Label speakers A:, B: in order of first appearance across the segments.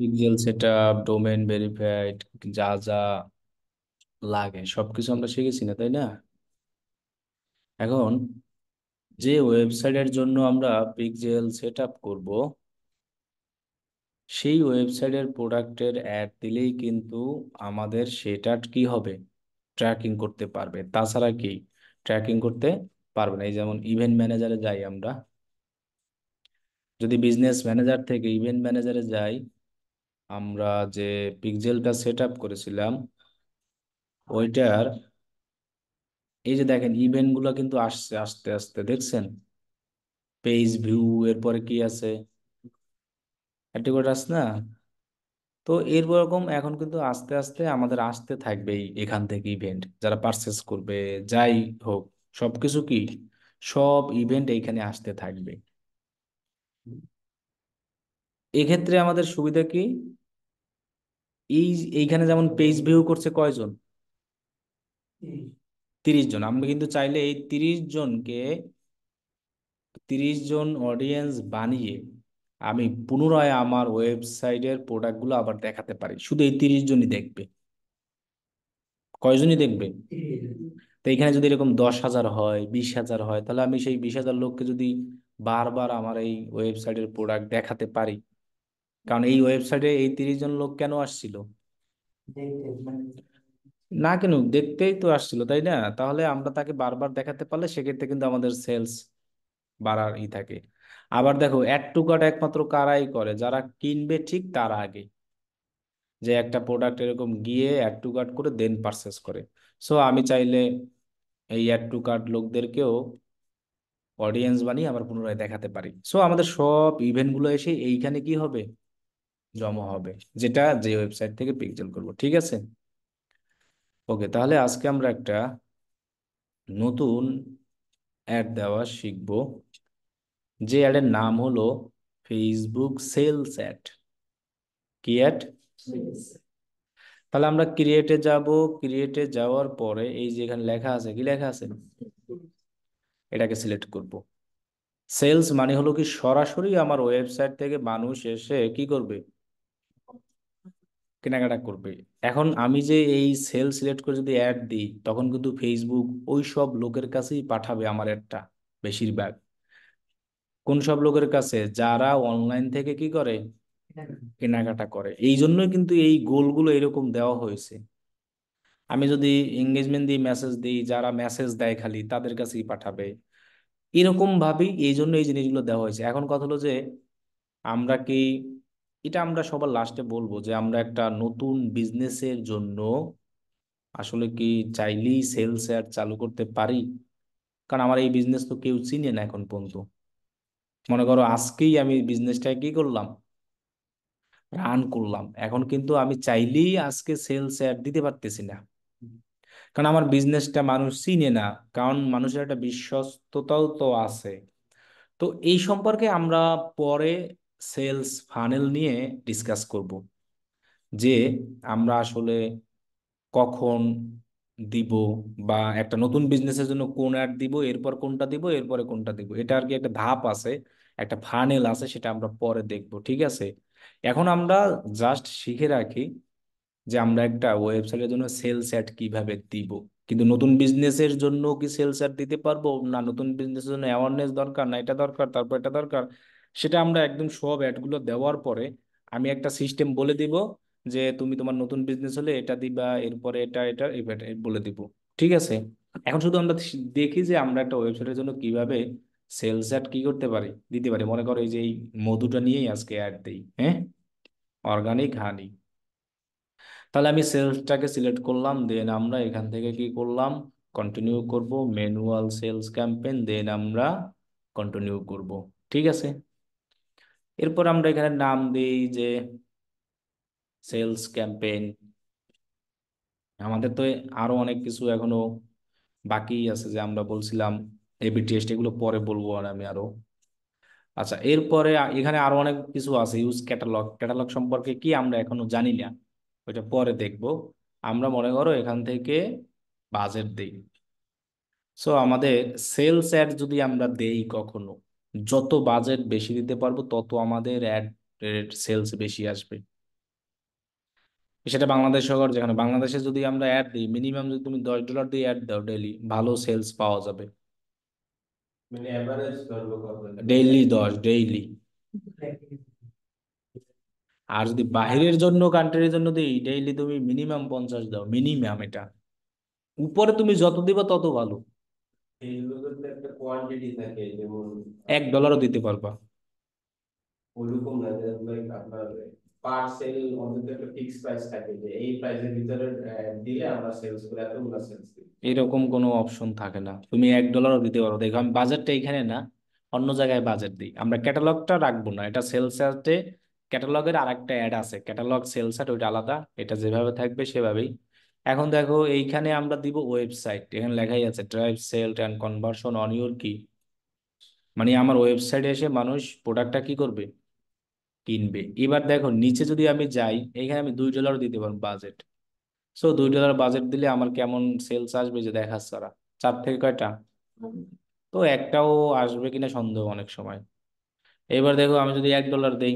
A: Pixel set up domain verified যা যা লাগে সবকিছু আমরা শিখেছি না তাই না এখন যে ওয়েবসাইটের জন্য আমরা পিকজেল সেট আপ করবো সেই ওয়েবসাইটের প্রোডাক্টের অ্যাড দিলেই কিন্তু আমাদের সেটা কি হবে ট্র্যাকিং করতে পারবে তাছাড়া কি ট্র্যাকিং করতে পারবে না এই যেমন ইভেন্ট ম্যানেজারে যাই আমরা যদি বিজনেস ম্যানেজার থেকে ইভেন্ট ম্যানেজারে যাই আমরা যে পিকজেলটা সেট আপ করেছিলাম ওইটার এই যে দেখেন ইভেন্টগুলো কিন্তু আসছে আস্তে আস্তে দেখছেন পেজ ভিউ এরপরে কি আছে না তো এরকম এখন কিন্তু আস্তে আস্তে আমাদের আসতে থাকবেই এখান থেকে ইভেন্ট যারা পারচেস করবে যাই হোক সবকিছু কি সব ইভেন্ট এইখানে আসতে থাকবে এক্ষেত্রে আমাদের সুবিধা কি এই এইখানে যেমন পেজ ভিউ করছে কয়জন তিরিশ জন আমরা কিন্তু চাইলে এই তিরিশ জনকে তিরিশ জন অডিয়েন্স বানিয়ে আমি পুনরায় আমার ওয়েবসাইটের প্রোডাক্টগুলো আবার দেখাতে পারি শুধু এই তিরিশ জনই দেখবে কয়জনই দেখবে তো এখানে যদি এরকম দশ হাজার হয় বিশ হাজার হয় তাহলে আমি সেই বিশ হাজার লোককে যদি বারবার আমার এই ওয়েবসাইটের প্রোডাক্ট দেখাতে পারি কারণ এই ওয়েবসাইটে এই তিরিশ জন লোক কেন আসছিল মানে না কেন দেখতেই তো আসছিল তাই না তাহলে আমরা তাকে বারবার দেখাতে পারলে সেক্ষেত্রে কিন্তু আমাদের সেলস বাড়ার ই থাকে আবার দেখো অ্যাড টু কাট একমাত্র কারাই করে যারা কিনবে ঠিক তার আগে যে একটা প্রোডাক্ট এরকম গিয়ে অ্যাড টু কার্ট করে দেন পারচেস করে সো আমি চাইলে এই অ্যাড টু কার্ড লোকদেরকেও অডিয়েন্স বানিয়ে আবার পুনরায় দেখাতে পারি সো আমাদের সব ইভেন্টগুলো এসে এইখানে কি হবে জমা হবে যেটা যে ওয়েবসাইট থেকে পিকজেল করব ঠিক আছে ওকে তাহলে আজকে আমরা একটা নতুন অ্যাড দেওয়া শিখব যে অ্যাডের নাম হলো ফেসবুক সেলস অ্যাড কি অ্যাড তাহলে আমরা ক্রিয়েটে যাব ক্রিয়েটে যাওয়ার পরে এই যে এখানে লেখা আছে কি লেখা আছে এটাকে সিলেক্ট করব সেলস মানে হলো কি সরাসরি আমার ওয়েবসাইট থেকে মানুষ এসে কি করবে কেনাকাটা করবে এখন আমি যে এই সেল সিলেক্ট করে যদি অ্যাড দিই তখন কিন্তু ফেসবুক ওই সব লোকের কাছেই পাঠাবে আমার অ্যাডটা বেশিরভাগ কোন সব লোকের কাছে যারা অনলাইন থেকে কি করে কেনাকাটা করে এই জন্যই কিন্তু এই গোলগুলো এরকম দেওয়া হয়েছে আমি যদি এঙ্গেজমেন্ট দিয়ে মেসেজ দিই যারা মেসেজ দেয় খালি তাদের কাছেই পাঠাবে এরকম ভাবেই এই জন্য এই জিনিসগুলো দেওয়া হয়েছে এখন কথা হলো যে আমরা কি এটা আমরা সবার লাস্টে বলবো যে আমরা একটা নতুন বিজনেসের জন্য আসলে কি চাইলেই সেলস অ্যাড চালু করতে পারি কারণ আমার এই বিজনেস তো কেউ চিনে না এখন পর্যন্ত মনে করো আজকেই আমি বিজনেসটা কি করলাম রান করলাম এখন কিন্তু আমি চাইলেই আজকে সেলস অ্যাড দিতে পারতেছি না কারণ আমার বিজনেসটা মানুষ চিনে না কারণ মানুষের একটা বিশ্বস্ততাও তো আছে তো এই সম্পর্কে আমরা পরে সেলস ফানেল নিয়ে ডিসকাস করব যে আমরা আসলে কখন দিব বা একটা নতুন বিজনেসের জন্য কোন অ্যাড দিব এরপর কোনটা দিব এরপরে কোনটা দিব এটা আর কি একটা ধাপ আছে একটা ফানেল আছে সেটা আমরা পরে দেখব ঠিক আছে এখন আমরা জাস্ট শিখে রাখি যে আমরা একটা ওয়েবসাইটের জন্য সেলস অ্যাড কিভাবে দিব কিন্তু নতুন বিজনেসের জন্য কি সেলস অ্যাড দিতে পারবো না নতুন বিজনেসের জন্য অ্যাওয়ারনেস দরকার না এটা দরকার তারপর এটা দরকার সেটা আমরা একদম সব অ্যাডগুলো দেওয়ার পরে আমি একটা সিস্টেম বলে দিব যে তুমি তোমার নতুন বিজনেস হলে এটা দিবা এরপরে এটা এটা বলে দিব ঠিক আছে এখন শুধু আমরা দেখি যে আমরা একটা ওয়েবসাইটের জন্য কিভাবে সেলস অ্যাড কি করতে পারি দিতে পারি মনে করো এই যে এই মধুটা নিয়েই আজকে অ্যাড দিই হ্যাঁ অর্গানিক হানি তাহলে আমি সেলসটাকে সিলেক্ট করলাম দেন আমরা এখান থেকে কি করলাম কন্টিনিউ করব ম্যানুয়াল সেলস ক্যাম্পেন দেন আমরা কন্টিনিউ করব ঠিক আছে এরপর আমরা এখানে নাম দিই যে সেলস ক্যাম্পেইন আমাদের তো আরো অনেক কিছু এখনো বাকি আছে যে আমরা বলছিলাম এবি টেস্ট এগুলো পরে বলবো আর আমি আরো আচ্ছা এরপরে এখানে আরো অনেক কিছু আছে ইউজ ক্যাটালগ ক্যাটালগ সম্পর্কে কি আমরা এখনো জানি না ওইটা পরে দেখব আমরা মনে করো এখান থেকে বাজেট দেই সো আমাদের সেলস অ্যাড যদি আমরা দেই কখনো যত বাজেট বেশি দিতে পারবো তত আমাদের অ্যাড সেলস বেশি আসবে সেটা বাংলাদেশ সরকার যেখানে বাংলাদেশে যদি আমরা অ্যাড দিই মিনিমাম যদি তুমি দশ ডলার দিয়ে অ্যাড দাও ডেলি ভালো সেলস পাওয়া যাবে ডেইলি মানে দশ ডেইলি আর যদি বাহিরের জন্য কান্ট্রির জন্য দিই ডেইলি তুমি মিনিমাম পঞ্চাশ দাও মিনিমাম এটা উপরে তুমি যত দিবা তত ভালো এক ডলারও দিতে পারবা না যে আপনার পার সেল অন্তত একটা ফিক্স প্রাইস থাকে যে এই প্রাইসের ভিতরে দিলে আমরা সেলস করে সেলস এরকম কোনো অপশন থাকে না তুমি এক ডলারও দিতে পারো দেখো আমি বাজারটা এখানে না অন্য জায়গায় বাজার দিই আমরা ক্যাটালগটা রাখবো না এটা সেলস অ্যাডে ক্যাটালগের আরেকটা অ্যাড আছে ক্যাটালগ সেলস ওইটা আলাদা এটা যেভাবে থাকবে সেভাবেই এখন দেখো এইখানে আমরা দিব ওয়েবসাইট এখানে লেখাই আছে drive sale and conversion on your কি মানে আমার ওয়েবসাইটে এসে মানুষ প্রোডাক্টটা কি করবে কিনবে এবার দেখো নিচে যদি আমি যাই এখানে আমি দুই ডলার দিতে পারবো বাজেট সো দুই ডলার বাজেট দিলে আমার কেমন সেলস আসবে যে দেখা সারা চার থেকে কয়টা তো একটাও আসবে কিনা সন্দেহ অনেক সময় এবার দেখো আমি যদি এক ডলার দেই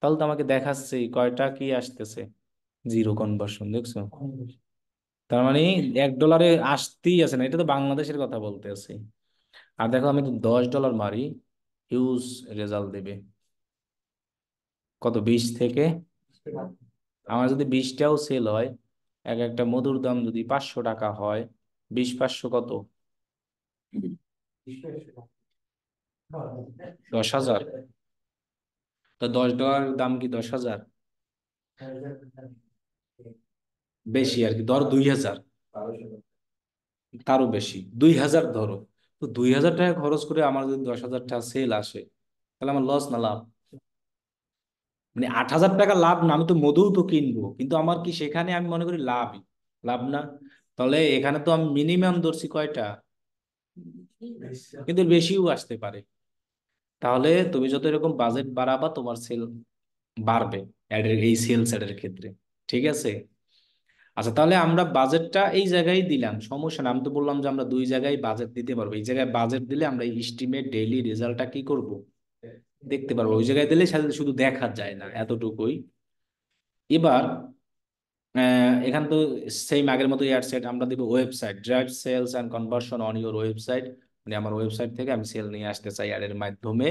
A: তাহলে তো আমাকে দেখাচ্ছে কয়টা কি আসতেছে জিরো কনভার্সন দেখছো তার মানে এক ডলারে আসতেই আছে না এটা তো বাংলাদেশের কথা বলতে আছি আর দেখো আমি তো দশ ডলার মারি হিউজ রেজাল্ট দেবে কত বিশ থেকে আমার যদি বিশটাও সেল হয় এক একটা মধুর দাম যদি পাঁচশো টাকা হয় বিশ পাঁচশো কত দশ হাজার তো দশ ডলার দাম কি দশ হাজার বেশি আর কি ধরো দুই হাজার তারও বেশি দুই হাজার ধরো তো দুই হাজার টাকা খরচ করে আমার যদি দশ হাজার টাকা সেল আসে তাহলে আমার লস না লাভ মানে আট হাজার টাকা লাভ না আমি তো মধুও তো কিনবো কিন্তু আমার কি সেখানে আমি মনে করি লাভ লাভ না তাহলে এখানে তো আমি মিনিমাম ধরছি কয়টা কিন্তু বেশিও আসতে পারে তাহলে তুমি যত এরকম বাজেট বাড়াবা তোমার সেল বাড়বে এই সেলস এর ক্ষেত্রে ঠিক আছে আচ্ছা তাহলে আমরা বাজেটটা এই জায়গায় দিলাম সমস্যা না আমি তো বললাম যে আমরা দুই জায়গায় বাজেট দিতে পারবো এই জায়গায় বাজেট দিলে আমরা স্টিমের ডেইলি রেজাল্টটা কি করব দেখতে পারবো ওই জায়গায় দিলে শুধু দেখা যায় না এতটুকুই এবার এখান তো সেম আগের মতো সেট আমরা দেবো website drive sales and conversion on your website মানে আমার ওয়েবসাইট থেকে আমি সেল নিয়ে আসতে চাই এর মাধ্যমে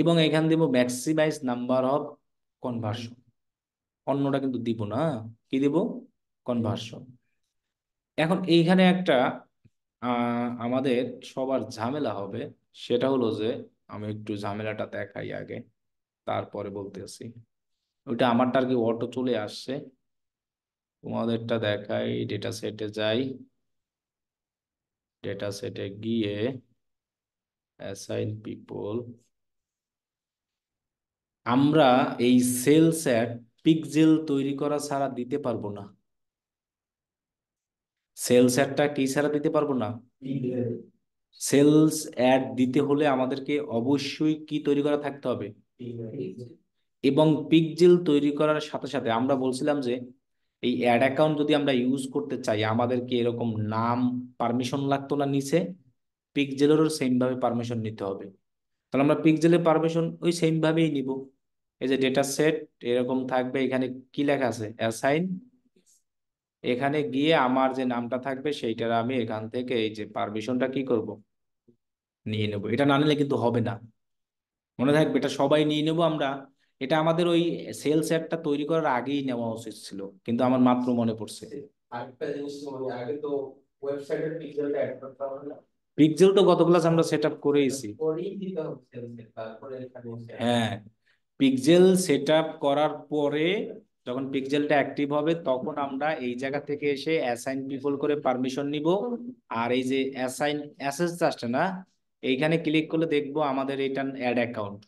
A: এবং এখান দিব ম্যাক্সিমাইজ নাম্বার অফ কনভার্সন অন্যটা কিন্তু দিব না কি দেবো কনভার্সন এখন এইখানে একটা আমাদের সবার ঝামেলা হবে সেটা হলো যে আমি একটু ঝামেলাটা দেখাই আগে তারপরে বলতেছি ওইটা আমারটা আর কি অটো চলে আসছে তোমাদেরটা দেখাই ডেটা সেটে যাই ডেটা সেটে গিয়ে অ্যাসাইন পিপল আমরা এই সেলস অ্যাপ পিকজেল তৈরি করা ছাড়া দিতে পারবো না সেলস অ্যাডটা কি ছাড়া দিতে পারবো না সেলস অ্যাড দিতে হলে আমাদেরকে অবশ্যই কি তৈরি করা থাকতে হবে এবং পিকজেল তৈরি করার সাথে সাথে আমরা বলছিলাম যে এই অ্যাড অ্যাকাউন্ট যদি আমরা ইউজ করতে চাই আমাদেরকে এরকম নাম পারমিশন লাগতো না নিচে পিকজেলেরও সেমভাবে পারমিশন নিতে হবে তাহলে আমরা পিকজেলের পারমিশন ওই সেমভাবেই নিব এই যে ডেটা সেট এরকম থাকবে এখানে কি লেখা আছে অ্যাসাইন এখানে গিয়ে আমার যে নামটা থাকবে সেইটার আমি এখান থেকে এই যে পারমিশনটা কি করব নিয়ে নেব এটা না নিলে কিন্তু হবে না মনে থাকবে এটা সবাই নিয়ে নেব আমরা এটা আমাদের ওই সেলস অ্যাপটা তৈরি করার আগেই নেওয়া উচিত ছিল কিন্তু আমার মাত্র মনে পড়ছে মানে গত আমরা সেট আপ হ্যাঁ পিকজেল সেট আপ করার পরে যখন পিক্সেলটা অ্যাক্টিভ হবে তখন আমরা এই জায়গা থেকে এসে অ্যাসাইন পিপল করে পারমিশন নিব আর এই যে অ্যাসাইন অ্যাসেস চার্জটা না এইখানে ক্লিক করলে দেখব আমাদের এটা অ্যাড অ্যাকাউন্ট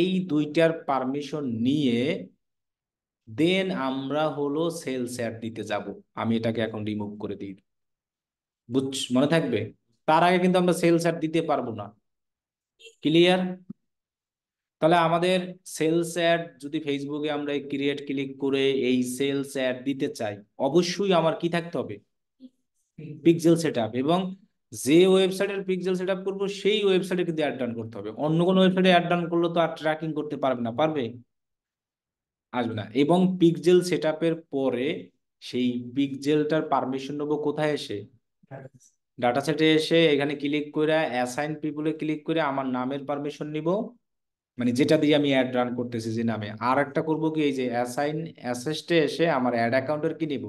A: এই দুইটার পারমিশন নিয়ে দেন আমরা হলো সেল স্যার দিতে যাব আমি এটাকে এখন রিমুভ করে দিই বুঝ মনে থাকবে তার আগে কিন্তু আমরা সেল স্যার দিতে পারবো না ক্লিয়ার তাহলে আমাদের সেলস অ্যাড যদি ফেসবুকে আমরা ক্রিয়েট ক্লিক করে এই সেলস অ্যাড দিতে চাই অবশ্যই আমার কি থাকতে হবে পিক্সেল সেট এবং যে ওয়েবসাইটের পিক্সেল সেট আপ করবো সেই ওয়েবসাইটে কিন্তু অ্যাড ডান করতে হবে অন্য কোনো ওয়েবসাইটে অ্যাড ডান করলে তো আর ট্র্যাকিং করতে পারবে না পারবে আসবে না এবং পিক্সেল সেট আপের পরে সেই পিক্সেলটার পারমিশন নেবো কোথায় এসে ডাটা সেটে এসে এখানে ক্লিক করে অ্যাসাইন পিপুলে ক্লিক করে আমার নামের পারমিশন নিব মানে যেটা দিয়ে আমি অ্যাড রান করতেছি যে নামে আর একটা করবো কি এই যে অ্যাসাইন অ্যাসেস্টে এসে আমার অ্যাড অ্যাকাউন্টের কি নিব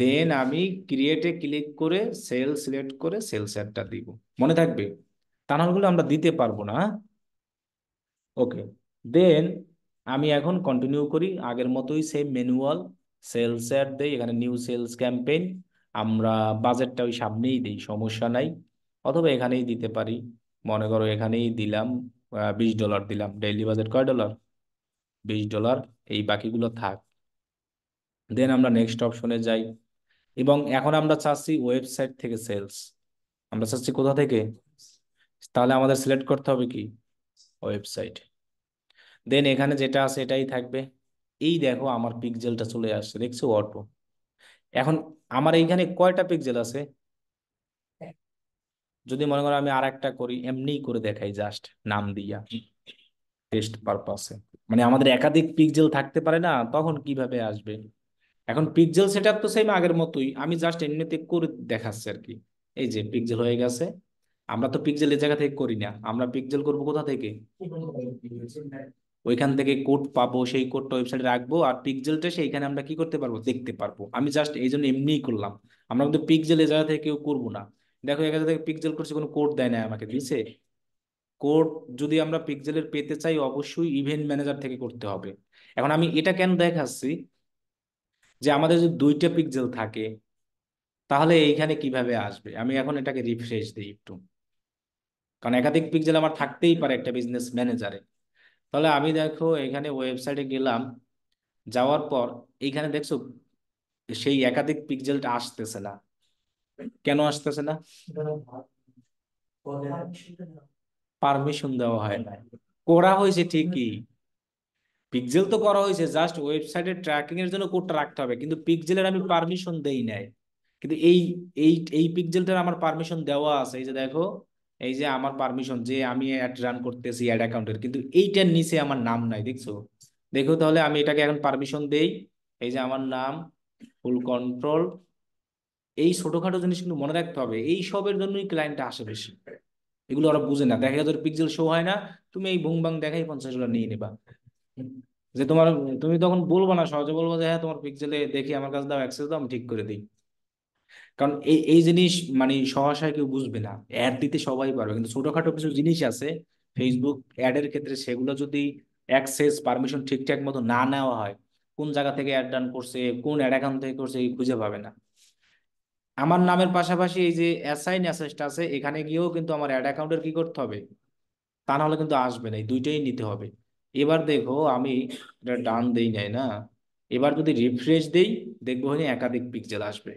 A: দেন আমি ক্রিয়েটে ক্লিক করে সেল সিলেক্ট করে সেলস অ্যাডটা দিব মনে থাকবে তা নাহলে আমরা দিতে পারবো না ওকে হ্যাঁ? দেন আমি এখন কন্টিনিউ করি আগের মতোই সেম ম্যানুয়াল সেলস অ্যাড দেই এখানে নিউ সেলস ক্যাম্পেইন আমরা বাজেটটা ওই সামনেই দিই সমস্যা নাই অথবা এখানেই দিতে পারি মনে করো এখানেই দিলাম বিশ ডলার দিলাম ডেইলি বাজেট কয় ডলার বিশ ডলার এই বাকিগুলো থাক দেন আমরা নেক্সট অপশনে যাই এবং এখন আমরা চাচ্ছি ওয়েবসাইট থেকে সেলস আমরা চাচ্ছি কোথা থেকে তাহলে আমাদের সিলেক্ট করতে হবে কি ওয়েবসাইট দেন এখানে যেটা আছে এটাই থাকবে এই দেখো আমার পিকজেলটা চলে আসছে দেখছো অটো এখন আমার এইখানে কয়টা পিকজেল আছে যদি মনে করো আমি আর একটা করি এমনিই করে দেখাই জাস্ট নাম দিয়া টেস্ট পারপাসে মানে আমাদের একাধিক পিকজেল থাকতে পারে না তখন কিভাবে আসবে এখন পিকজেল সেট তো সেম আগের মতোই আমি জাস্ট এমনিতে করে দেখাচ্ছি আর কি এই যে পিকজেল হয়ে গেছে আমরা তো পিকজেল এই জায়গা থেকে করি না আমরা পিকজেল করব কোথা থেকে ওইখান থেকে কোড পাবো সেই কোডটা ওয়েবসাইটে রাখবো আর পিকজেলটা সেইখানে আমরা কি করতে পারবো দেখতে পারবো আমি জাস্ট এই জন্য এমনিই করলাম আমরা কিন্তু পিকজেল এই জায়গা থেকে কেউ করবো না দেখো এখানে থেকে পিকজেল করছে কোনো কোড দেয় না আমাকে দিয়েছে কোড যদি আমরা পিকজেলের পেতে চাই অবশ্যই ইভেন্ট ম্যানেজার থেকে করতে হবে এখন আমি এটা কেন দেখাচ্ছি যে আমাদের যদি দুইটা পিকজেল থাকে তাহলে এইখানে কিভাবে আসবে আমি এখন এটাকে রিফ্রেশ দিই একটু কারণ একাধিক পিকজেল আমার থাকতেই পারে একটা বিজনেস ম্যানেজারে তাহলে আমি দেখো এখানে ওয়েবসাইটে গেলাম যাওয়ার পর এইখানে দেখছো সেই একাধিক পিকজেলটা আসতেছে না কেন আসতেছে না পারমিশন দেওয়া হয় না করা হয়েছে ঠিকই পিকজেল তো করা হয়েছে জাস্ট ওয়েবসাইটে ট্র্যাকিং এর জন্য কোডটা রাখতে হবে কিন্তু পিকজেলের আমি পারমিশন দেই নাই কিন্তু এই এই এই পিকজেলটার আমার পারমিশন দেওয়া আছে এই যে দেখো এই যে আমার পারমিশন যে আমি অ্যাড রান করতেছি অ্যাড অ্যাকাউন্টের কিন্তু এইটার নিচে আমার নাম নাই দেখছো দেখো তাহলে আমি এটাকে এখন পারমিশন দেই এই যে আমার নাম ফুল কন্ট্রোল এই ছোটখাটো জিনিস কিন্তু মনে রাখতে হবে এই সবের জন্যই ক্লায়েন্টটা আসে বেশি এগুলো ওরা বুঝে না দেখা যাচ্ছে পিক্সেল শো হয় না তুমি এই বুং বাং দেখাই পঞ্চাশ ডলার নিয়ে নেবা যে তোমার তুমি তখন বলবো না সহজে বলবো যে হ্যাঁ তোমার পিক্সেলে দেখি আমার কাছে দাও অ্যাক্সেস দাও আমি ঠিক করে দিই কারণ এই এই জিনিস মানে সহসায় কেউ বুঝবে না অ্যাড দিতে সবাই পারবে কিন্তু ছোটখাটো কিছু জিনিস আছে ফেসবুক অ্যাডের ক্ষেত্রে সেগুলো যদি অ্যাক্সেস পারমিশন ঠিকঠাক মতো না নেওয়া হয় কোন জায়গা থেকে অ্যাড ডান করছে কোন অ্যাড অ্যাকাউন্ট থেকে করছে এই খুঁজে পাবে না আমার নামের পাশাপাশি এই যে অ্যাসাইন অ্যাসেসটা আছে এখানে গিয়েও কিন্তু আমার অ্যাড অ্যাকাউন্টের কি করতে হবে তা নাহলে কিন্তু আসবে না এই দুইটাই নিতে হবে এবার দেখো আমি এটা ডান দেই নাই না এবার যদি রিফ্রেশ দেই দেখবো হয়নি একাধিক পিকচার আসবে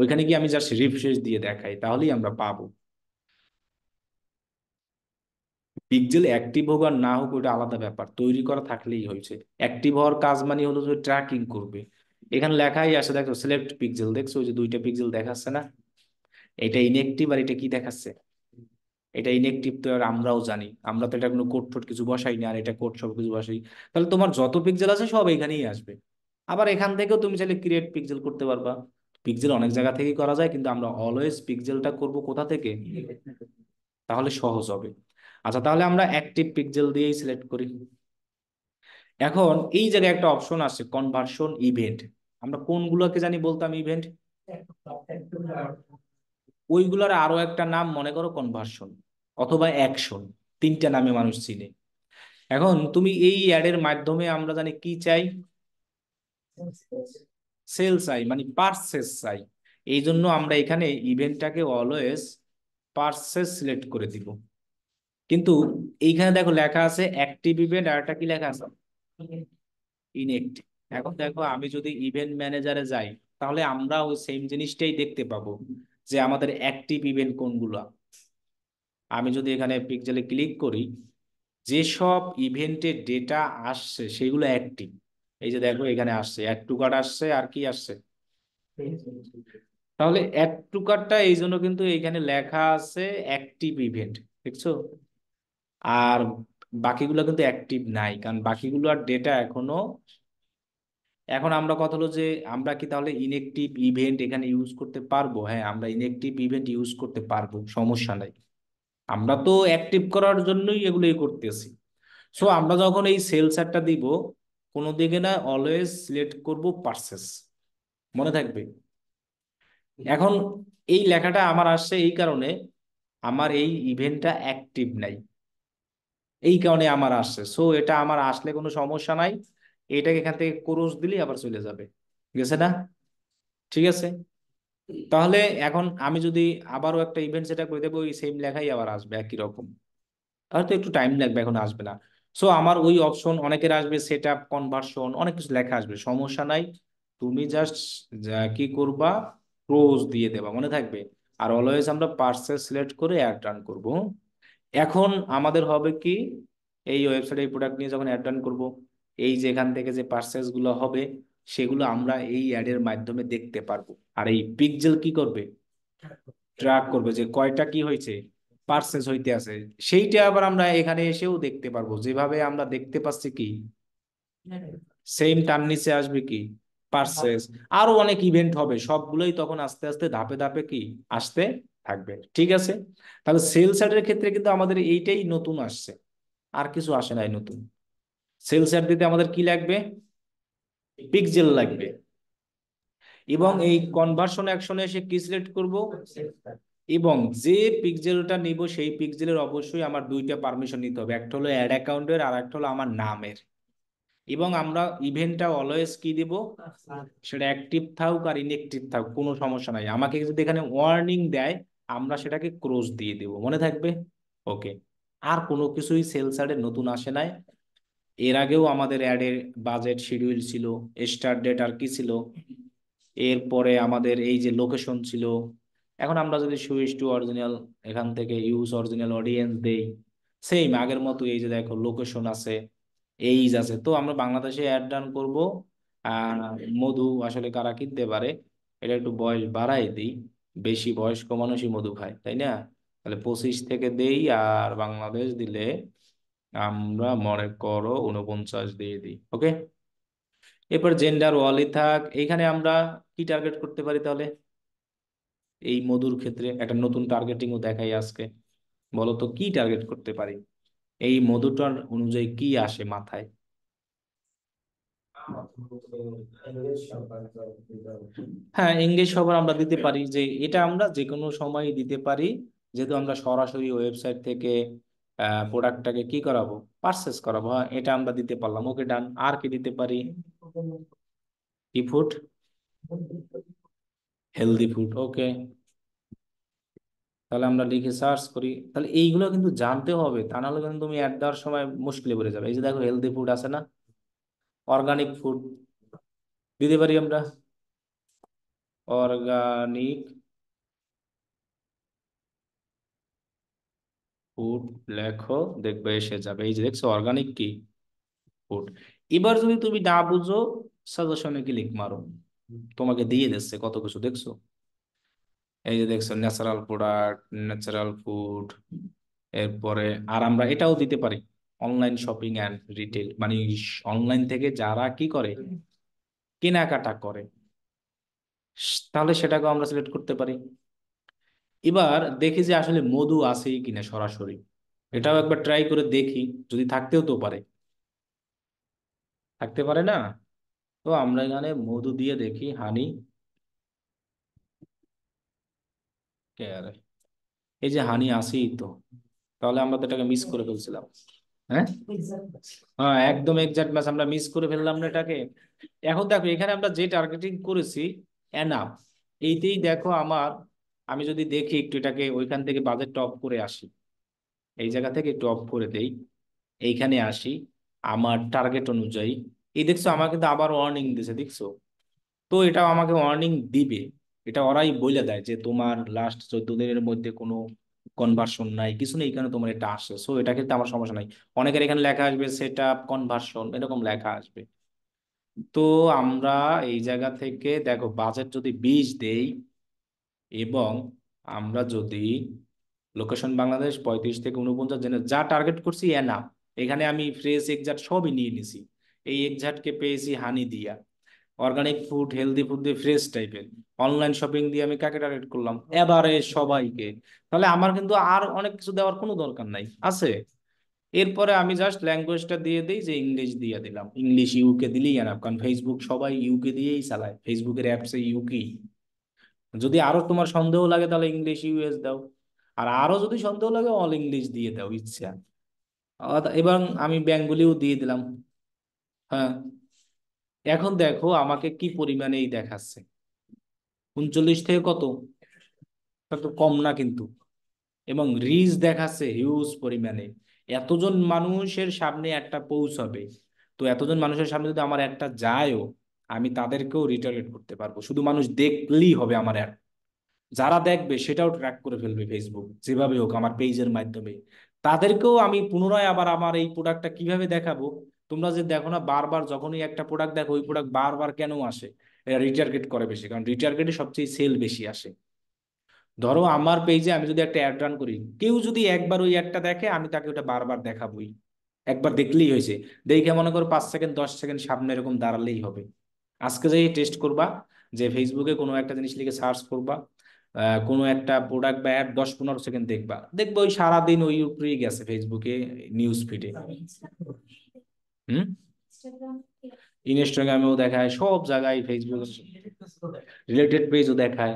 A: ওইখানে গিয়ে আমি জাস্ট রিফ্রেশ দিয়ে দেখাই তাহলেই আমরা পাবো পিকজেল অ্যাক্টিভ হোক আর না হোক ওটা আলাদা ব্যাপার তৈরি করা থাকলেই হয়েছে অ্যাক্টিভ হওয়ার কাজ মানে হলো ট্র্যাকিং করবে এখানে লেখাই আসে দেখো সিলেক্ট পিক্সেল দেখছো ওই যে দুইটা পিক্সেল দেখাচ্ছে না এটা ইনএক্টিভ আর এটা কি দেখাচ্ছে এটা ইনএক্টিভ তো আর আমরাও জানি আমরা তো এটা কোনো কোড ফোট কিছু বসাই না আর এটা কোড সব কিছু বসাই তাহলে তোমার যত পিক্সেল আছে সব এখানেই আসবে আবার এখান থেকেও তুমি চাইলে ক্রিয়েট পিক্সেল করতে পারবা পিক্সেল অনেক জায়গা থেকেই করা যায় কিন্তু আমরা অলওয়েজ পিক্সেলটা করব কোথা থেকে তাহলে সহজ হবে আচ্ছা তাহলে আমরা অ্যাক্টিভ পিক্সেল দিয়েই সিলেক্ট করি এখন এই জায়গায় একটা অপশন আছে কনভার্সন ইভেন্ট আমরা কোনগুলোকে জানি বলতাম ইভেন্ট ওইগুলার আরো একটা নাম মনে করো কনভার্সন অথবা অ্যাকশন তিনটা নামে মানুষ চিনে এখন তুমি এই অ্যাডের মাধ্যমে আমরা জানি কি চাই সেল চাই মানে পার্সেস চাই এই জন্য আমরা এখানে ইভেন্টটাকে অলওয়েজ পার্সেস সিলেক্ট করে দিব কিন্তু এইখানে দেখো লেখা আছে অ্যাক্টিভ ইভেন্ট আর একটা কি লেখা আছে ইনএক্টিভ এখন দেখো আমি যদি ইভেন্ট ম্যানেজারে যাই তাহলে আমরা ওই সেম জিনিসটাই দেখতে পাবো যে আমাদের অ্যাক্টিভ ইভেন্ট কোনগুলো আমি যদি এখানে পিকজেলে ক্লিক করি যেসব ইভেন্টের ডেটা আসছে সেগুলো অ্যাক্টিভ এই যে দেখো এখানে আসছে অ্যাড টু কার্ড আসছে আর কি আসছে তাহলে অ্যাড টু কার্ডটা এই জন্য কিন্তু এইখানে লেখা আছে অ্যাক্টিভ ইভেন্ট দেখছো আর বাকিগুলো কিন্তু অ্যাক্টিভ নাই কারণ বাকিগুলো আর ডেটা এখনো এখন আমরা কথা হলো যে আমরা কি তাহলে ইনেকটিভ ইভেন্ট এখানে ইউজ করতে পারবো হ্যাঁ আমরা ইনেকটিভ ইভেন্ট ইউজ করতে পারবো সমস্যা নাই আমরা তো অ্যাক্টিভ করার জন্যই এগুলো করতেছি সো আমরা যখন এই সেল স্যারটা দিব কোনো দিকে না অলওয়েজ সিলেক্ট করব পার্সেস মনে থাকবে এখন এই লেখাটা আমার আসছে এই কারণে আমার এই ইভেন্টটা অ্যাক্টিভ নাই এই কারণে আমার আসছে সো এটা আমার আসলে কোনো সমস্যা নাই এটাকে এখান থেকে ক্রস দিলেই আবার চলে যাবে গেছে না ঠিক আছে তাহলে এখন আমি যদি আবারও একটা ইভেন্ট সেটা করে দেবো ওই সেম লেখাই আবার আসবে একই রকম তো একটু টাইম লাগবে এখন আসবে না সো আমার ওই অপশন অনেকের আসবে সেট আপ কনভার্সন অনেক কিছু লেখা আসবে সমস্যা নাই তুমি জাস্ট কি করবা ক্রোজ দিয়ে দেবা মনে থাকবে আর অলওয়েজ আমরা পার্সেল সিলেক্ট করে অ্যাড রান করবো এখন আমাদের হবে কি এই ওয়েবসাইটে এই প্রোডাক্ট নিয়ে যখন অ্যাড রান করবো এই যেখান থেকে যে পার্সেসগুলো হবে সেগুলো আমরা এই অ্যাডের মাধ্যমে দেখতে পারবো আর এই পিকজেল কি করবে ট্র্যাক করবে যে কয়টা কি হয়েছে পার্সেস হইতে আছে সেইটা আবার আমরা এখানে এসেও দেখতে পারবো যেভাবে আমরা দেখতে পাচ্ছি কি সেম টার নিচে আসবে কি পার্সেস আরো অনেক ইভেন্ট হবে সবগুলোই তখন আস্তে আস্তে ধাপে ধাপে কি আসতে থাকবে ঠিক আছে তাহলে সেলস অ্যাডের ক্ষেত্রে কিন্তু আমাদের এইটাই নতুন আসছে আর কিছু আসে নাই নতুন সেলসিয়ার দিতে আমাদের কি লাগবে পিকজেল লাগবে এবং এই কনভার্সন অ্যাকশনে এসে কি সিলেক্ট করব এবং যে পিকজেলটা নিব সেই পিকজেলের অবশ্যই আমার দুইটা পারমিশন নিতে হবে একটা হলো অ্যাড অ্যাকাউন্টের আর একটা হলো আমার নামের এবং আমরা ইভেন্টটা অলওয়েজ কি দেব সেটা অ্যাক্টিভ থাকুক আর ইনঅ্যাক্টিভ থাকুক কোনো সমস্যা নাই আমাকে যদি এখানে ওয়ার্নিং দেয় আমরা সেটাকে ক্রোজ দিয়ে দেব মনে থাকবে ওকে আর কোনো কিছুই সেলসারে নতুন আসে নাই এর আগেও আমাদের অ্যাডের বাজেট শিডিউল ছিল স্টার্ট ডেট আর কি ছিল এরপরে আমাদের এই যে লোকেশন ছিল এখন আমরা যদি সুইচ টু অরিজিনাল এখান থেকে ইউজ অরিজিনাল অডিয়েন্স দেই সেম আগের মতো এই যে দেখো লোকেশন আছে এইজ আছে তো আমরা বাংলাদেশে অ্যাড ডান করবো আর মধু আসলে কারা কিনতে পারে এটা একটু বয়স বাড়াই দিই বেশি বয়স্ক মানুষই মধু খায় তাই না তাহলে পঁচিশ থেকে দেই আর বাংলাদেশ দিলে আমরা মনে করো উনপঞ্চাশ দিয়ে দিই ওকে এরপর জেন্ডার ওয়ালি থাক এখানে আমরা কি টার্গেট করতে পারি তাহলে এই মধুর ক্ষেত্রে একটা নতুন টার্গেটিংও দেখাই আজকে বলতো কি টার্গেট করতে পারি এই মধুটার অনুযায়ী কি আসে মাথায় হ্যাঁ এঙ্গেজ সবার আমরা দিতে পারি যে এটা আমরা যে কোনো সময় দিতে পারি যেহেতু আমরা সরাসরি ওয়েবসাইট থেকে প্রোডাক্টটাকে কি করাবো পারচেস করাবো হ্যাঁ এটা আমরা দিতে পারলাম ওকে ডান আর কি দিতে পারি কি ফুড হেলদি ফুড ওকে তাহলে আমরা লিখে সার্চ করি তাহলে এইগুলো কিন্তু জানতে হবে তা নাহলে কিন্তু তুমি অ্যাড দেওয়ার সময় মুশকিলে পড়ে যাবে এই যে দেখো হেলদি ফুড আছে না অর্গানিক ফুড দিতে পারি আমরা অর্গানিক ফুড লেখো দেখবে এসে যাবে এই যে দেখছো অর্গানিক কি ফুড এবার যদি তুমি না বুঝো সাজেশনে লিখ মারো তোমাকে দিয়ে দিচ্ছে কত কিছু দেখছো এই যে দেখছো ন্যাচারাল প্রোডাক্ট ন্যাচারাল ফুড এরপরে আর আমরা এটাও দিতে পারি অনলাইন শপিং অ্যান্ড রিটেল মানে অনলাইন থেকে যারা কি করে কেনাকাটা করে তাহলে সেটাকেও আমরা সিলেক্ট করতে পারি এবার দেখি যে আসলে মধু আছে কিনা সরাসরি এটাও একবার ট্রাই করে দেখি যদি থাকতেও তো পারে থাকতে পারে না তো আমরা এখানে মধু দিয়ে দেখি হানি এই যে হানি আসি তো তাহলে আমরা তো এটাকে মিস করে ফেলছিলাম হ্যাঁ হ্যাঁ একদম এক্সাক্ট ম্যাচ আমরা মিস করে ফেললাম না এটাকে এখন দেখো এখানে আমরা যে টার্গেটিং করেছি এনাফ এইতেই দেখো আমার আমি যদি দেখি একটু এটাকে ওইখান থেকে বাজেট টপ করে আসি এই জায়গা থেকে একটু অফ করে দেই এইখানে আসি আমার টার্গেট অনুযায়ী এই দেখছো আমার কিন্তু আবার ওয়ার্নিং দিছে দেখছো তো এটা আমাকে ওয়ার্নিং দিবে এটা ওরাই বলে দেয় যে তোমার লাস্ট চোদ্দ দিনের মধ্যে কোনো কনভার্সন নাই কিছু নেই এখানে তোমার এটা আসছে সো এটা কিন্তু আমার সমস্যা নাই অনেকের এখানে লেখা আসবে সেট আপ কনভার্সন এরকম লেখা আসবে তো আমরা এই জায়গা থেকে দেখো বাজেট যদি বিশ দেই এবং আমরা যদি লোকেশন বাংলাদেশ পঁয়ত্রিশ থেকে উনপঞ্চাশ জেনে যা টার্গেট করছি এনা এখানে আমি ফ্রেশ একজাট সবই নিয়ে নিছি এই একজাটকে পেয়েছি হানি দিয়া অর্গানিক ফুড হেলদি ফুড দিয়ে ফ্রেশ টাইপের অনলাইন শপিং দিয়ে আমি কাকে টার্গেট করলাম এবারে সবাইকে তাহলে আমার কিন্তু আর অনেক কিছু দেওয়ার কোনো দরকার নাই আছে এরপরে আমি জাস্ট ল্যাঙ্গুয়েজটা দিয়ে দিই যে ইংলিশ দিয়ে দিলাম ইংলিশ ইউকে দিলেই এনাফ কারণ ফেসবুক সবাই ইউকে দিয়েই চালায় ফেসবুকের অ্যাপসে ইউকেই যদি আরো তোমার সন্দেহ লাগে তাহলে ইংলিশ ইউএস দাও আর আরো যদি সন্দেহ লাগে অল ইংলিশ দিয়ে দাও ইচ্ছা এবং আমি ব্যাঙ্গুলিও দিয়ে দিলাম হ্যাঁ এখন দেখো আমাকে কি পরিমাণে এই দেখাচ্ছে উনচল্লিশ থেকে কত তো কম না কিন্তু এবং রিচ দেখাচ্ছে হিউজ পরিমাণে এতজন মানুষের সামনে একটা পৌঁছাবে তো এতজন মানুষের সামনে যদি আমার একটা যায়ও আমি তাদেরকেও রিটার্গেট করতে পারবো শুধু মানুষ দেখলেই হবে আমার অ্যাড যারা দেখবে সেটাও ট্র্যাক করে ফেলবে ফেসবুক যেভাবে হোক আমার পেজের মাধ্যমে তাদেরকেও আমি পুনরায় আবার আমার এই প্রোডাক্টটা কিভাবে দেখাবো তোমরা যে দেখো না বারবার যখনই একটা প্রোডাক্ট দেখো ওই প্রোডাক্ট বারবার কেন আসে রিটার্গেট করে বেশি কারণ রিটার্গেটে সবচেয়ে সেল বেশি আসে ধরো আমার পেজে আমি যদি একটা অ্যাড রান করি কেউ যদি একবার ওই অ্যাডটা দেখে আমি তাকে ওটা বারবার দেখাবোই একবার দেখলেই হয়েছে দেখে মনে করো পাঁচ সেকেন্ড দশ সেকেন্ড সামনে এরকম দাঁড়ালেই হবে আজকে যে টেস্ট করবা যে ফেসবুকে কোনো একটা জিনিস লিখে সার্চ করবা কোনো একটা প্রোডাক্ট বা অ্যাড দশ পনেরো সেকেন্ড দেখবা দেখবো ওই সারাদিন ওই উপরেই গেছে ফেসবুকে নিউজ ফিডে হুম ইনস্টাগ্রামেও দেখায় সব জায়গায় ফেসবুক রিলেটেড পেজও দেখায়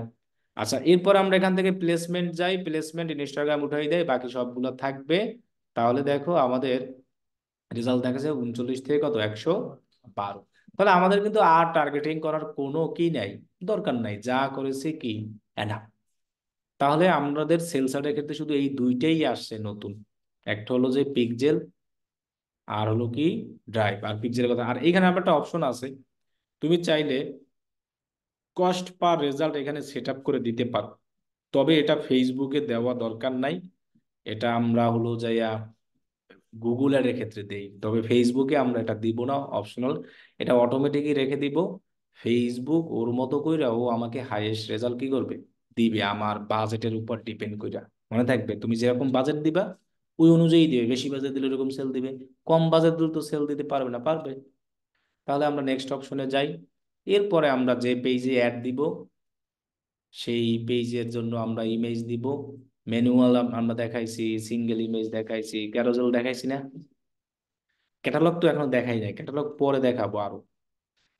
A: আচ্ছা এরপর আমরা এখান থেকে প্লেসমেন্ট যাই প্লেসমেন্ট ইনস্টাগ্রাম উঠাই দেয় বাকি সবগুলো থাকবে তাহলে দেখো আমাদের রেজাল্ট দেখা যায় উনচল্লিশ থেকে কত একশো বারো তাহলে আমাদের কিন্তু আর টার্গেটিং করার কোনো কি নাই দরকার নাই যা করেছে কি এনা তাহলে আমাদের সেলসারের ক্ষেত্রে শুধু এই দুইটাই আসছে নতুন একটা হলো যে পিকজেল আর হলো কি ড্রাইভ আর পিকজেলের কথা আর এখানে আমার একটা অপশন আছে তুমি চাইলে কস্ট পার রেজাল্ট এখানে সেট করে দিতে পারো তবে এটা ফেসবুকে দেওয়া দরকার নাই এটা আমরা হলো যাইয়া গুগল এর ক্ষেত্রে দেই তবে ফেসবুকে আমরা এটা দিব না অপশনাল এটা অটোমেটিকই রেখে দিব ফেসবুক ওর মতো কইরা ও আমাকে হাইয়েস্ট রেজাল্ট কি করবে দিবে আমার বাজেটের উপর ডিপেন্ড কইরা মনে থাকবে তুমি যেরকম বাজেট দিবা ওই অনুযায়ী দিবে বেশি বাজেট দিলে এরকম সেল দিবে কম বাজেট দিলে তো সেল দিতে পারবে না পারবে তাহলে আমরা নেক্সট অপশনে যাই এরপরে আমরা যে পেজে অ্যাড দিব সেই পেজের জন্য আমরা ইমেজ দিব ম্যানুয়াল আমরা দেখাইছি সিঙ্গেল ইমেজ দেখাইছি ক্যারোজেল দেখাইছি না ক্যাটালগ তো এখন দেখাই নাই ক্যাটালগ পরে দেখাবো আরো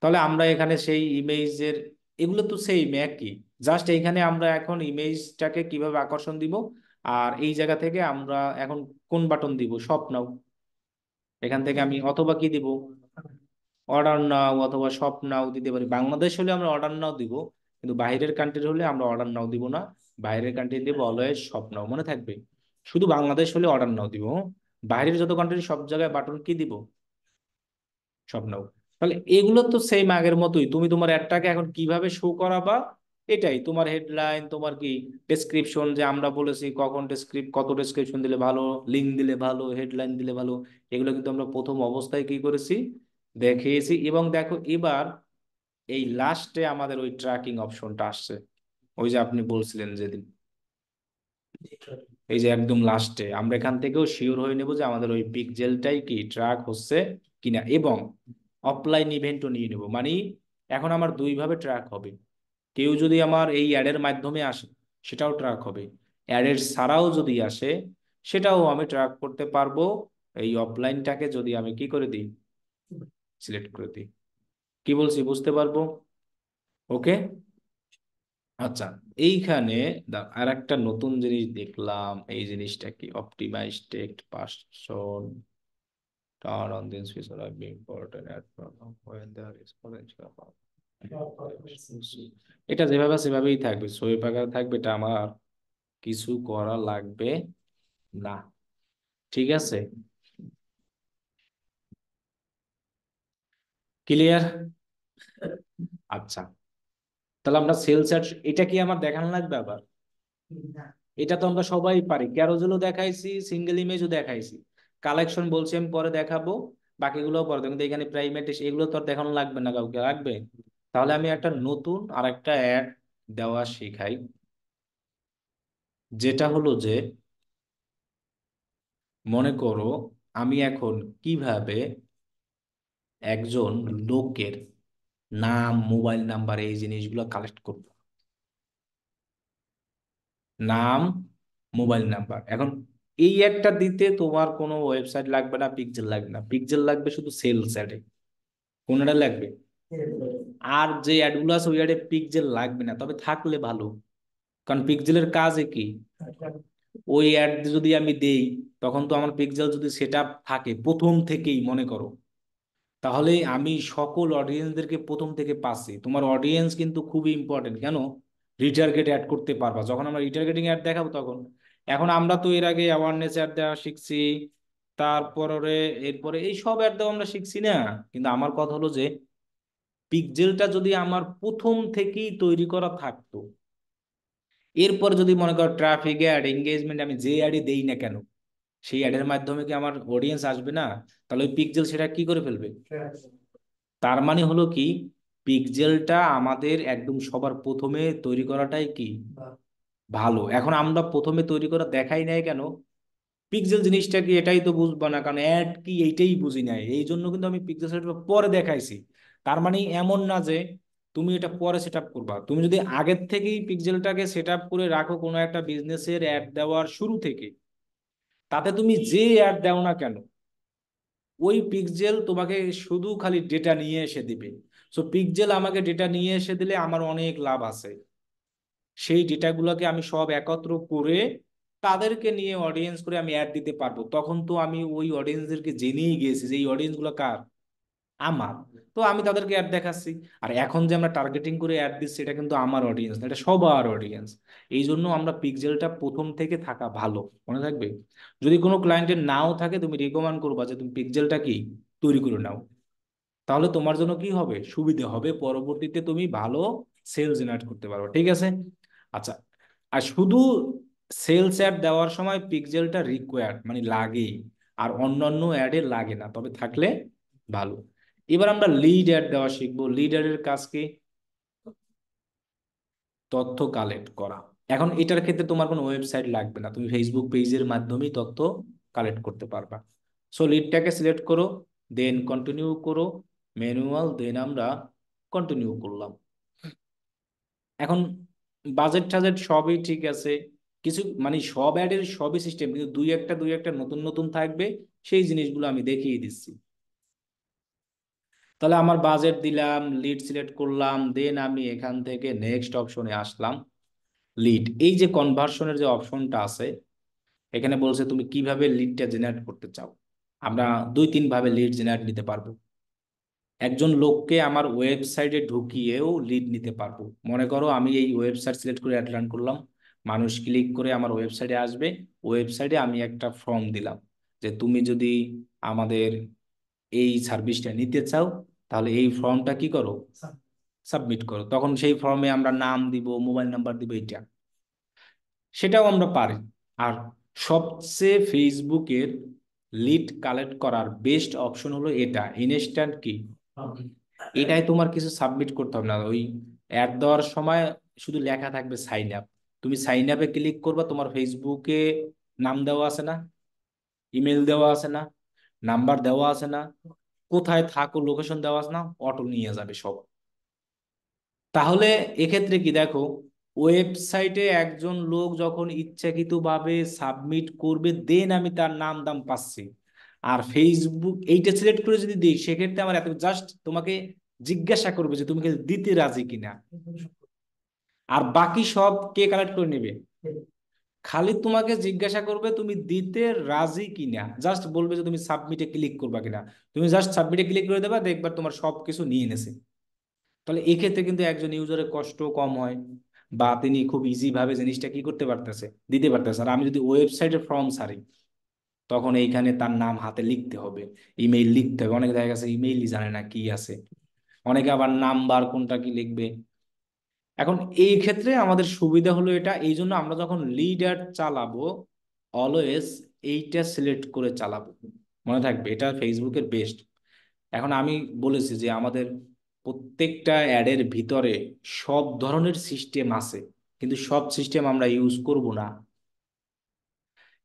A: তাহলে আমরা এখানে সেই ইমেজের এগুলো তো সেম একই জাস্ট এইখানে আমরা এখন ইমেজটাকে কিভাবে আকর্ষণ দিব আর এই জায়গা থেকে আমরা এখন কোন বাটন দিব সব নাও এখান থেকে আমি অথবা কি দিব অর্ডার নাও অথবা সব নাও দিতে পারি বাংলাদেশ হলে আমরা অর্ডার নাও দিব কিন্তু বাইরের কান্ট্রি হলে আমরা অর্ডার নাও দিব না বাইরের কান্ট্রি দিব অলওয়েজ স্বপ্ন মনে থাকবে শুধু বাংলাদেশ হলে অর্ডার নাও দিব হ্যাঁ? বাইরের যত কান্ট্রি সব জায়গায় বাটন কি দিব স্বপ্ন তাহলে এগুলো তো সেম আগের মতোই তুমি তোমার অ্যাডটাকে এখন কিভাবে শো করাবা এটাই তোমার হেডলাইন তোমার কি ডেসক্রিপশন যে আমরা বলেছি কখন ডেসক্রিপ কত ডেসক্রিপশন দিলে ভালো লিঙ্ক দিলে ভালো হেডলাইন দিলে ভালো এগুলো কিন্তু আমরা প্রথম অবস্থায় কি করেছি দেখিয়েছি এবং দেখো এবার এই লাস্টে আমাদের ওই ট্র্যাকিং অপশনটা আসছে ওই যে আপনি বলছিলেন যেদিন এই যে একদম লাস্টে আমরা এখান থেকেও শিওর হয়ে নেব যে আমাদের ওই পিক জেলটাই কি ট্রাক হচ্ছে কিনা এবং অফলাইন ইভেন্টও নিয়ে নেব মানে এখন আমার দুইভাবে ট্র্যাক হবে কেউ যদি আমার এই অ্যাডের মাধ্যমে আসে সেটাও ট্র্যাক হবে অ্যাডের ছাড়াও যদি আসে সেটাও আমি ট্র্যাক করতে পারবো এই অফলাইনটাকে যদি আমি কি করে দিই সিলেক্ট করে দিই কি বলছি বুঝতে পারবো ওকে আচ্ছা এইখানে আর একটা নতুন জিনিস দেখলাম এই জিনিসটা কি optimise text person turn on this feature of important at when there is potential এটা যেভাবে সেভাবেই থাকবে সোয়েব আকারে থাকবে এটা আমার কিছু করা লাগবে না ঠিক আছে ক্লিয়ার আচ্ছা তাহলে আমরা সেলস এটা কি আমার দেখানো লাগবে আবার এটা তো আমরা সবাই পারি ক্যারোজেলও দেখাইছি সিঙ্গেল ইমেজও দেখাইছি কালেকশন বলছি আমি পরে দেখাবো বাকিগুলো পরে দেখুন এখানে প্রাইমেট এগুলো তো আর দেখানো লাগবে না কাউকে লাগবে তাহলে আমি একটা নতুন আর একটা অ্যাড দেওয়া শেখাই যেটা হলো যে মনে করো আমি এখন কিভাবে একজন লোকের নাম মোবাইল নাম্বার এই জিনিসগুলো কালেক্ট করব নাম মোবাইল নাম্বার এখন এই একটা দিতে তোমার কোনো ওয়েবসাইট লাগবে না পিকজেল লাগবে না পিকজেল লাগবে শুধু সেলস অ্যাডে কোনটা লাগবে আর যে অ্যাডগুলো আছে ওই অ্যাডে পিকজেল লাগবে না তবে থাকলে ভালো কারণ পিকজেলের কাজে কি ওই অ্যাড যদি আমি দেই তখন তো আমার পিকজেল যদি সেট থাকে প্রথম থেকেই মনে করো তাহলে আমি সকল অডিয়েন্সদেরকে প্রথম থেকে পাচ্ছি তোমার অডিয়েন্স কিন্তু খুবই ইম্পর্টেন্ট কেন রিটার্গেট অ্যাড করতে পারবা যখন আমরা রিটার্গেটিং অ্যাড দেখাবো তখন এখন আমরা তো এর আগে অ্যাওয়ারনেস অ্যাড দেওয়া শিখছি তারপরে এরপরে এই সব অ্যাড দেওয়া আমরা শিখছি না কিন্তু আমার কথা হলো যে পিকজেলটা যদি আমার প্রথম থেকেই তৈরি করা থাকতো এরপর যদি মনে করো ট্রাফিক অ্যাড এঙ্গেজমেন্ট আমি যে অ্যাডই দেই না কেন সেই অ্যাডের মাধ্যমে কি আমার অডিয়েন্স আসবে না তাহলে ওই পিকজেল সেটা কি করে ফেলবে তার মানে হলো কি পিকজেলটা আমাদের একদম সবার প্রথমে তৈরি করাটাই কি ভালো এখন আমরা প্রথমে তৈরি করা দেখাই নাই কেন পিকজেল জিনিসটা কি এটাই তো বুঝবো না কারণ অ্যাড কি এইটাই বুঝি নাই এই জন্য কিন্তু আমি পিকজেল সেটআপ পরে দেখাইছি তার মানে এমন না যে তুমি এটা পরে সেট আপ করবা তুমি যদি আগের থেকেই পিকজেলটাকে সেট আপ করে রাখো কোনো একটা বিজনেসের অ্যাড দেওয়ার শুরু থেকে তাতে তুমি যে অ্যাড দাও না কেন ওই পিকজেল তোমাকে শুধু খালি ডেটা নিয়ে এসে দিবে সো পিকজেল আমাকে ডেটা নিয়ে এসে দিলে আমার অনেক লাভ আছে সেই ডেটাগুলোকে আমি সব একত্র করে তাদেরকে নিয়ে অডিয়েন্স করে আমি অ্যাড দিতে পারবো তখন তো আমি ওই অডিয়েন্সদেরকে জেনেই গিয়েছি যে এই অডিয়েন্সগুলো কার আমার তো আমি তাদেরকে অ্যাড দেখাচ্ছি আর এখন যে আমরা টার্গেটিং করে অ্যাড দিচ্ছি এটা কিন্তু আমার অডিয়েন্স না এটা সবার অডিয়েন্স এই জন্য আমরা পিকজেলটা প্রথম থেকে থাকা ভালো মনে থাকবে যদি কোনো ক্লায়েন্টের নাও থাকে তুমি রিকমেন্ড করবা যে তুমি পিকজেলটা কি তৈরি করে নাও তাহলে তোমার জন্য কি হবে সুবিধে হবে পরবর্তীতে তুমি ভালো সেলস জেনারেট করতে পারো ঠিক আছে আচ্ছা আর শুধু সেলস অ্যাড দেওয়ার সময় পিকজেলটা রিকোয়ার্ড মানে লাগেই আর অন্যান্য অ্যাডে লাগে না তবে থাকলে ভালো এবার আমরা লিড অ্যাড দেওয়া শিখবো লিডারের অ্যাডের তথ্য কালেক্ট করা এখন এটার ক্ষেত্রে তোমার কোনো ওয়েবসাইট লাগবে না তুমি ফেসবুক পেজের মাধ্যমেই তথ্য কালেক্ট করতে পারবা সো লিডটাকে সিলেক্ট করো দেন কন্টিনিউ করো ম্যানুয়াল দেন আমরা কন্টিনিউ করলাম এখন বাজেট টাজেট সবই ঠিক আছে কিছু মানে সব অ্যাডের সবই সিস্টেম কিন্তু দুই একটা দুই একটা নতুন নতুন থাকবে সেই জিনিসগুলো আমি দেখিয়ে দিচ্ছি তাহলে আমার বাজেট দিলাম লিড সিলেক্ট করলাম দেন আমি এখান থেকে নেক্সট অপশনে আসলাম লিড এই যে কনভার্সনের যে অপশনটা আছে এখানে বলছে তুমি কিভাবে লিডটা জেনারেট করতে চাও আমরা দুই তিনভাবে লিড জেনারেট নিতে পারবো একজন লোককে আমার ওয়েবসাইটে ঢুকিয়েও লিড নিতে পারবো মনে করো আমি এই ওয়েবসাইট সিলেক্ট করে অ্যাড করলাম মানুষ ক্লিক করে আমার ওয়েবসাইটে আসবে ওয়েবসাইটে আমি একটা ফর্ম দিলাম যে তুমি যদি আমাদের এই সার্ভিসটা নিতে চাও তাহলে এই ফর্মটা কি করো সাবমিট করো তখন সেই ফর্মে আমরা নাম দিব মোবাইল নাম্বার দিব এটা সেটাও আমরা পারি আর সবচেয়ে ফেসবুকের লিড কালেক্ট করার বেস্ট অপশন হলো এটা ইনস্ট্যান্ট কি এটাই তোমার কিছু সাবমিট করতে হবে না ওই অ্যাড দেওয়ার সময় শুধু লেখা থাকবে সাইন আপ তুমি সাইন আপে ক্লিক করবা তোমার ফেসবুকে নাম দেওয়া আছে না ইমেল দেওয়া আছে না নাম্বার দেওয়া আছে না কোথায় থাকো লোকেশন দেওয়া আছে না অটো নিয়ে যাবে সব তাহলে এক্ষেত্রে কি দেখো ওয়েবসাইটে একজন লোক যখন ইচ্ছাকৃতভাবে সাবমিট করবে দেন আমি তার নাম দাম পাচ্ছি আর ফেসবুক এইটা সিলেক্ট করে যদি দিই সেক্ষেত্রে আমার এত জাস্ট তোমাকে জিজ্ঞাসা করবে যে তুমি দিতে রাজি কিনা আর বাকি সব কে কালেক্ট করে নেবে খালি তোমাকে জিজ্ঞাসা করবে তুমি দিতে রাজি কিনা জাস্ট বলবে যে তুমি সাবমিটে ক্লিক করবা কিনা তুমি জাস্ট সাবমিটে ক্লিক করে দেবা দেখবা তোমার সব কিছু নিয়ে নেছে তাহলে এক্ষেত্রে কিন্তু একজন ইউজারের কষ্ট কম হয় বা তিনি খুব ইজি ভাবে জিনিসটা কি করতে পারতেছে দিতে পারতেছে আর আমি যদি ওয়েবসাইটে ফর্ম সারি তখন এইখানে তার নাম হাতে লিখতে হবে ইমেইল লিখতে হবে অনেকে দেখা গেছে ইমেইলই জানে না কি আছে অনেকে আবার নাম্বার কোনটা কি লিখবে এখন এই ক্ষেত্রে আমাদের সুবিধা হলো এটা এই জন্য আমরা যখন লিডার চালাবো অলওয়েজ এইটা সিলেক্ট করে চালাবো মনে থাকবে এটা ফেসবুকের বেস্ট এখন আমি বলেছি যে আমাদের প্রত্যেকটা অ্যাডের ভিতরে সব ধরনের সিস্টেম আছে কিন্তু সব সিস্টেম আমরা ইউজ করব না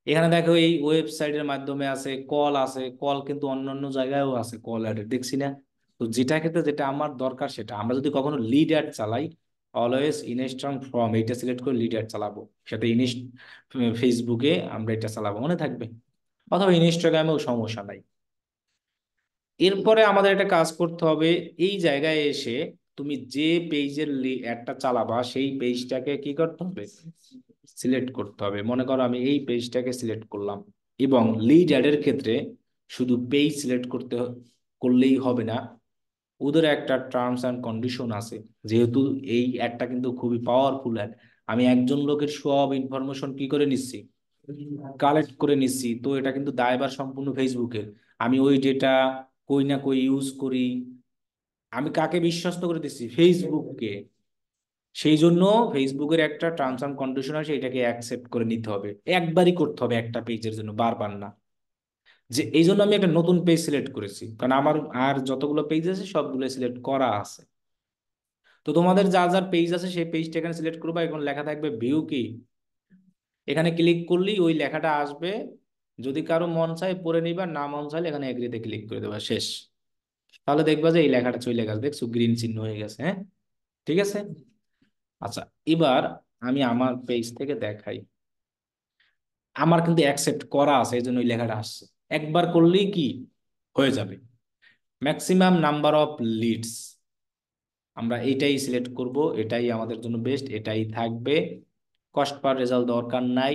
A: এখানে দেখো এই ওয়েবসাইটের মাধ্যমে আছে কল আছে কল কিন্তু অন্যান্য জায়গায়ও আছে কল অ্যাডের দেখছি না তো যেটা ক্ষেত্রে যেটা আমার দরকার সেটা আমরা যদি কখনো লিড অ্যাড চালাই অলওয়েজ ইনস্ট্রং ফর্ম এটা সিলেক্ট করে লিডার চালাবো সাথে ইনস্ট ফেসবুকে আমরা এটা চালাবো মনে থাকবে অথবা ইনস্টাগ্রামেও সমস্যা নাই এরপরে আমাদের একটা কাজ করতে হবে এই জায়গায় এসে তুমি যে পেজের অ্যাডটা চালাবা সেই পেজটাকে কি করতে হবে সিলেক্ট করতে হবে মনে করো আমি এই পেজটাকে সিলেক্ট করলাম এবং লিড অ্যাডের ক্ষেত্রে শুধু পেজ সিলেক্ট করতে করলেই হবে না ওদের একটা টার্মস অ্যান্ড কন্ডিশন আছে যেহেতু এই অ্যাডটা কিন্তু খুবই পাওয়ারফুল অ্যাড আমি একজন লোকের সব ইনফরমেশন কি করে নিচ্ছি কালেক্ট করে নিচ্ছি তো এটা কিন্তু দায়বার সম্পূর্ণ ফেসবুকের আমি ওই ডেটা কই না কই ইউজ করি আমি কাকে বিশ্বস্ত করে দিচ্ছি ফেসবুককে সেই জন্য ফেসবুকের একটা টার্মস অ্যান্ড কন্ডিশন আছে এটাকে অ্যাকসেপ্ট করে নিতে হবে একবারই করতে হবে একটা পেজের জন্য বারবার না যে এই জন্য আমি একটা নতুন পেজ সিলেক্ট করেছি কারণ আমার আর যতগুলো পেজ আছে সবগুলো সিলেক্ট করা আছে তো তোমাদের যা যার পেজ আছে সেই পেজটা এখানে সিলেক্ট করবো এখন লেখা থাকবে ভিউ কি এখানে ক্লিক করলেই ওই লেখাটা আসবে যদি কারো মন চায় পড়ে নিবা না মন চাইলে এখানে এগ্রিতে ক্লিক করে দেবা শেষ তাহলে দেখবা যে এই লেখাটা চলে গেছে দেখছো গ্রিন চিহ্ন হয়ে গেছে হ্যাঁ ঠিক আছে আচ্ছা এবার আমি আমার পেজ থেকে দেখাই আমার কিন্তু অ্যাকসেপ্ট করা আছে এই জন্য ওই লেখাটা আসছে একবার করলেই কি হয়ে যাবে ম্যাক্সিমাম নাম্বার অফ লিডস আমরা এটাই সিলেক্ট করব এটাই আমাদের জন্য বেস্ট এটাই থাকবে কস্ট পার রেজাল্ট দরকার নাই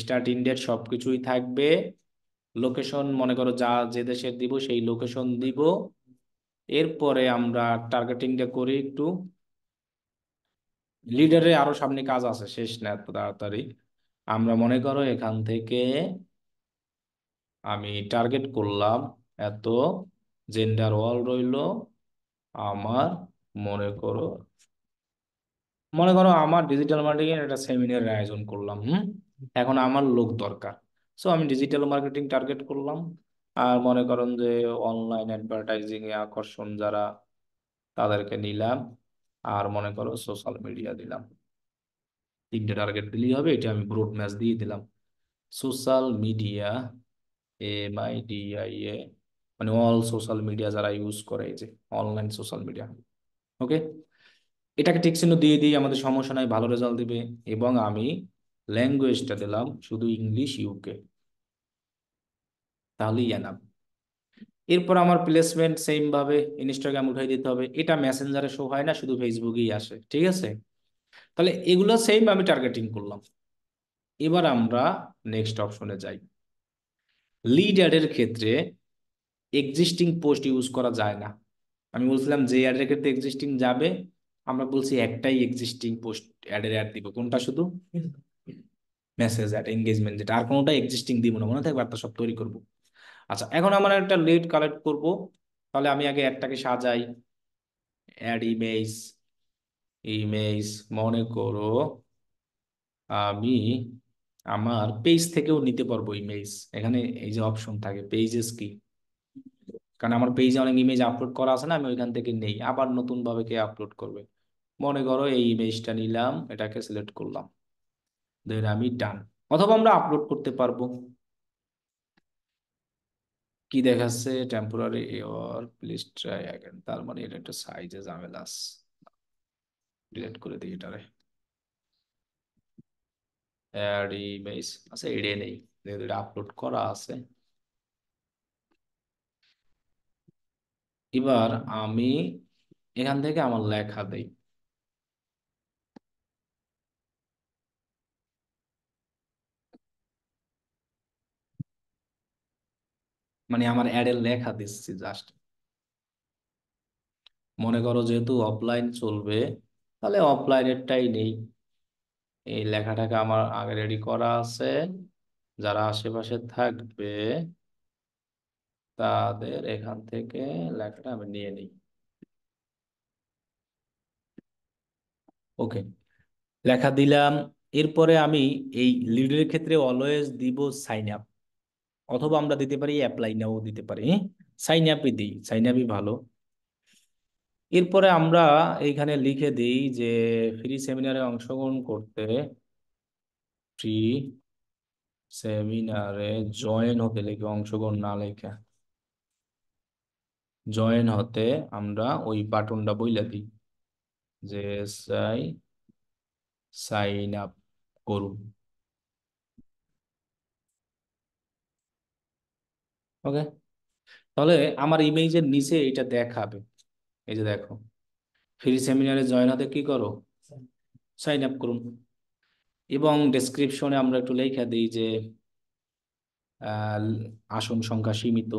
A: স্টার্ট ইন্ডিয়ার সব কিছুই থাকবে লোকেশন মনে করো যা যে দেশের দিব সেই লোকেশন দিব এরপরে আমরা টার্গেটিংটা করি একটু লিডারে আরো সামনে কাজ আছে শেষ না এত তাড়াতাড়ি আমরা মনে করো এখান থেকে আমি টার্গেট করলাম এত জেন্ডার ওয়াল রইল আমার মনে করো মনে করো আমার ডিজিটাল মার্কেটিং একটা সেমিনারের আয়োজন করলাম হুম এখন আমার লোক দরকার সো আমি ডিজিটাল মার্কেটিং টার্গেট করলাম আর মনে করেন যে অনলাইন অ্যাডভার্টাইজিং এ আকর্ষণ যারা তাদেরকে নিলাম আর মনে করো সোশ্যাল মিডিয়া দিলাম তিনটে টার্গেট দিলেই হবে এটা আমি ব্রোড ম্যাচ দিয়ে দিলাম social media M I D I A মানে অল সোশ্যাল মিডিয়া যারা ইউজ করে এই যে অনলাইন সোশ্যাল মিডিয়া ওকে এটাকে ঠিক চিহ্ন দিয়ে দিয়ে আমাদের সমস্যা নাই ভালো রেজাল্ট দিবে এবং আমি ল্যাঙ্গুয়েজটা দিলাম শুধু ইংলিশ ইউকে তাহলেই এনাফ এরপর আমার প্লেসমেন্ট সেম ভাবে ইনস্টাগ্রাম উঠাই দিতে হবে এটা মেসেঞ্জারে শো হয় না শুধু ফেসবুকেই আসে ঠিক আছে তাহলে এগুলো সেম আমি টার্গেটিং করলাম এবার আমরা নেক্সট অপশনে যাই লিডারের ক্ষেত্রে এক্সিস্টিং পোস্ট ইউজ করা যায় না আমি বলছিলাম যে অ্যাডের ক্ষেত্রে এক্সিস্টিং যাবে আমরা বলছি একটাই এক্সিস্টিং পোস্ট অ্যাডের অ্যাড দিব কোনটা শুধু মেসেজ অ্যাড এনগেজমেন্ট যেটা আর কোনোটা এক্সিস্টিং দিব না মনে থাকবে একটা সব তৈরি করব আচ্ছা এখন আমার একটা লেট কালেক্ট করব তাহলে আমি আগে অ্যাডটাকে সাজাই অ্যাড ইমেজ ইমেজ মনে করো আমি আমার পেজ থেকেও নিতে পারবো ইমেজ এখানে এই যে অপশন থাকে পেজেস কি কারণ আমার পেজে অনেক ইমেজ আপলোড করা আছে না আমি ওইখান থেকে নেই আবার নতুন ভাবে কে আপলোড করবে মনে করো এই ইমেজটা নিলাম এটাকে সিলেক্ট করলাম ধরে আমি ডান অথবা আমরা আপলোড করতে পারবো কি দেখাচ্ছে টেম্পোরারি এর প্লিজ ট্রাই অ্যাগেন তার মানে এটা একটা সাইজে ঝামেলা আছে ডিলেট করে দিই এটারে অ্যাড ইমেজ আচ্ছা এডে নেই যেহেতু এটা আপলোড করা আছে এবার আমি এখান থেকে আমার লেখা দেই মানে আমার অ্যাডের লেখা দিচ্ছি জাস্ট মনে করো যেহেতু অফলাইন চলবে তাহলে অফলাইনেরটাই নেই এই লেখাটাকে আমার আগে রেডি করা আছে যারা আশেপাশে থাকবে তাদের এখান থেকে লেখাটা আমি নিয়ে নিই ওকে লেখা দিলাম এরপরে আমি এই লিডের ক্ষেত্রে অলওয়েজ দিব সাইন আপ অথবা আমরা দিতে পারি অ্যাপ্লাই নাও দিতে পারি সাইন হ্যাঁ, আপই দিই সাইন আপই ভালো এরপরে আমরা এইখানে লিখে দিই যে ফ্রি সেমিনারে অংশগ্রহণ করতে ফ্রি সেমিনারে জয়েন হতে লিখে অংশগ্রহণ না লেখা জয়েন হতে আমরা ওই বাটনটা বইলা দিই যে সাই সাইন আপ করুন ওকে তাহলে আমার ইমেজের নিচে এটা দেখাবে এই যে দেখো ফ্রি সেমিনারে জয়েন হতে কি করো সাইন আপ করুন এবং ডেসক্রিপশনে আমরা একটু লেখা দিই যে আসন সংখ্যা সীমিত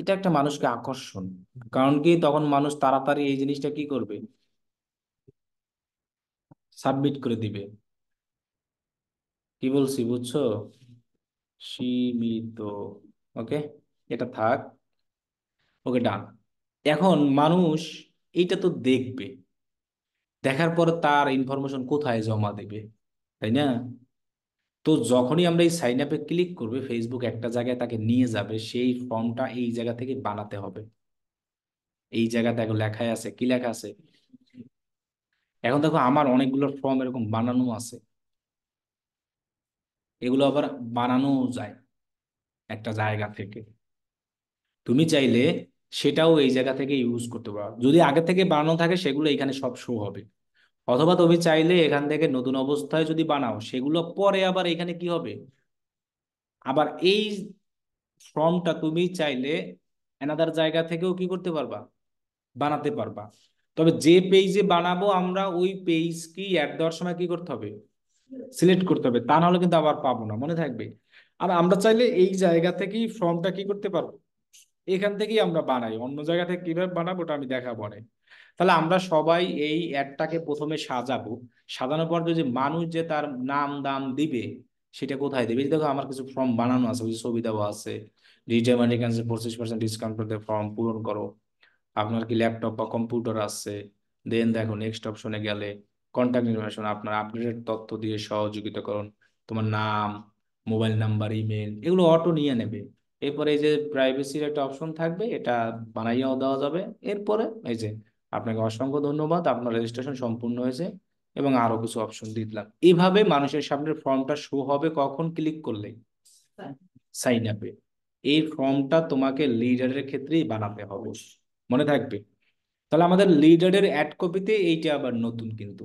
A: এটা একটা মানুষকে আকর্ষণ কারণ কি তখন মানুষ তাড়াতাড়ি এই জিনিসটা কি করবে সাবমিট করে দিবে কি বলছি বুঝছো সীমিত ওকে এটা থাক ওকে ডান এখন মানুষ এইটা তো দেখবে দেখার পর তার ইনফরমেশন কোথায় জমা দেবে তাই না তো যখনই আমরা এই সাইন আপে ক্লিক করবে ফেসবুক একটা জায়গায় তাকে নিয়ে যাবে সেই ফর্মটা এই জায়গা থেকে বানাতে হবে এই জায়গা দেখো লেখায় আছে কি লেখা আছে এখন দেখো আমার অনেকগুলো ফর্ম এরকম বানানো আছে এগুলো আবার বানানো যায় একটা জায়গা থেকে তুমি চাইলে সেটাও এই জায়গা থেকে ইউজ করতে পারো যদি আগে থেকে বানানো থাকে সেগুলো এখানে সব শো হবে অথবা তুমি চাইলে এখান থেকে নতুন অবস্থায় যদি বানাও সেগুলো পরে আবার এখানে কি হবে আবার এই ফর্মটা তুমি চাইলে এনাদার জায়গা থেকেও কি করতে পারবা বানাতে পারবা তবে যে পেজে বানাবো আমরা ওই পেজ কি অ্যাড দেওয়ার সময় কি করতে হবে সিলেক্ট করতে হবে তা নাহলে কিন্তু আবার পাবো না মনে থাকবে আর আমরা চাইলে এই জায়গা থেকেই ফর্মটা কি করতে পারবো এখান থেকেই আমরা বানাই অন্য জায়গা থেকে কিভাবে বানাবো ওটা আমি দেখা পরে তাহলে আমরা সবাই এই অ্যাডটাকে প্রথমে সাজাবো সাজানোর পর যে মানুষ যে তার নাম দাম দিবে সেটা কোথায় দেবে দেখো আমার কিছু ফর্ম বানানো আছে কিছু ছবি দেওয়া আছে ডিটারমানিকান্সে পঁচিশ পার্সেন্ট ডিসকাউন্ট করতে ফর্ম পূরণ করো আপনার কি ল্যাপটপ বা কম্পিউটার আছে দেন দেখো নেক্সট অপশনে গেলে কন্ট্যাক্ট ইনফরমেশন আপনার আপডেটেড তথ্য দিয়ে সহযোগিতা করুন তোমার নাম মোবাইল নাম্বার ইমেল এগুলো অটো নিয়ে নেবে এরপরে এই যে প্রাইভেসির একটা অপশন থাকবে এটা বানাইয়াও দেওয়া যাবে এরপরে এই যে আপনাকে অসংখ্য ধন্যবাদ আপনার রেজিস্ট্রেশন সম্পূর্ণ হয়েছে এবং আরো কিছু অপশন দিলাম এইভাবে মানুষের সামনে ফর্মটা শো হবে কখন ক্লিক করলেই সাইন আপে এই ফর্মটা তোমাকে লিডারের ক্ষেত্রেই বানাতে হবে মনে থাকবে তাহলে আমাদের লিডারের অ্যাড কপিতে এইটা আবার নতুন কিন্তু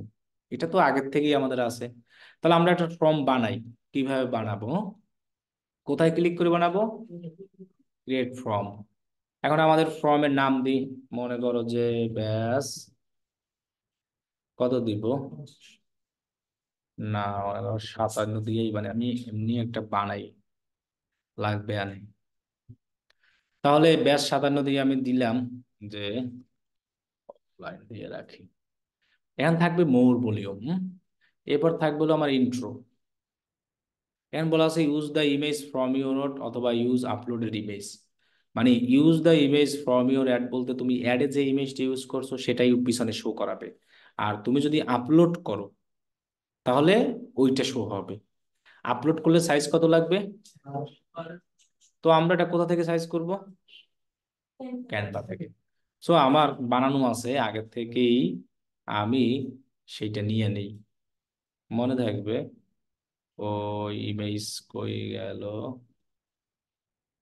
A: এটা তো আগের থেকেই আমাদের আছে তাহলে আমরা একটা ফর্ম বানাই কিভাবে বানাবো কোথায় ক্লিক করে বানাবো ক্রিয়েট ফর্ম এখন আমাদের ফর্মের নাম দিই মনে করো যে ব্যাস কত দিব না মনে করো সাতান্ন দিয়েই মানে আমি এমনি একটা বানাই লাগবে আনে তাহলে ব্যাস সাতান্ন দিয়ে আমি দিলাম যে অফলাইন দিয়ে রাখি এখন থাকবে মৌর বলিও এরপর থাকবে হলো আমার ইন্ট্রো কেন বলা আছে use the image from your note অথবা ইউজ আপলোডেড ইমেজ মানে use the image from your ad বলতে তুমি অ্যাডে যে ইমেজটি ইউজ করছো সেটাই পিছনে শো করাবে আর তুমি যদি আপলোড করো তাহলে ওইটা শো হবে আপলোড করলে সাইজ কত লাগবে তো আমরা এটা কোথা থেকে সাইজ করব ক্যানভা থেকে সো আমার বানানো আছে আগের থেকেই আমি সেটা নিয়ে নেই মনে থাকবে ইমেজ কই গেল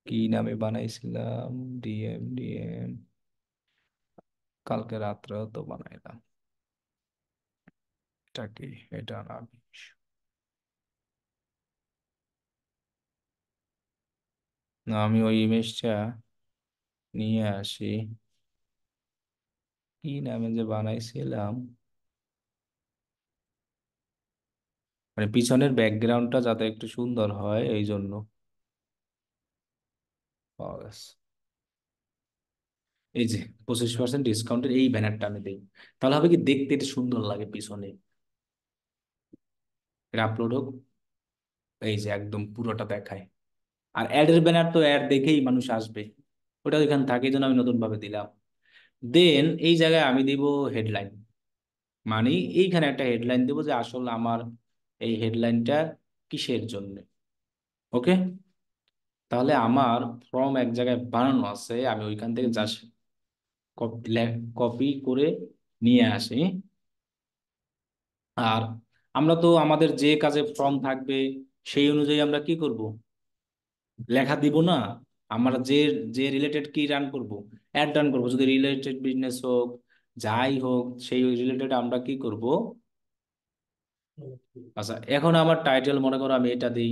A: কি নামে বানাইছিলাম ডিএম ডিএম কালকে রাত্রে তো বানাইলাম এটা কি এটা না না আমি ওই ইমেজটা নিয়ে আসি কি নামে যে বানাইছিলাম মানে পিছনের ব্যাকগ্রাউন্ডটা যাতে একটু সুন্দর হয় এই জন্য এই যে পঁচিশ পার্সেন্ট ডিসকাউন্টের এই ব্যানারটা আমি দিই তাহলে হবে কি দেখতে এটা সুন্দর লাগে পিছনে আপলোড হোক এই যে একদম পুরোটা দেখায় আর অ্যাডের ব্যানার তো অ্যাড দেখেই মানুষ আসবে ওটা ওইখানে থাকে জন্য আমি নতুন ভাবে দিলাম দেন এই জায়গায় আমি দিব হেডলাইন মানে এইখানে একটা হেডলাইন দেবো যে আসলে আমার এই হেডলাইনটা কিসের জন্য ওকে তাহলে আমার ফর্ম এক জায়গায় বানানো আছে আমি ওইখান থেকে জাস্ট কপি করে নিয়ে আসি আর আমরা তো আমাদের যে কাজে ফর্ম থাকবে সেই অনুযায়ী আমরা কি করব লেখা দিব না আমরা যে যে রিলেটেড কি রান করব অ্যাড রান করবো যদি রিলেটেড বিজনেস হোক যাই হোক সেই রিলেটেড আমরা কি করব আচ্ছা এখন আমার টাইটেল মনে করো আমি এটা দিই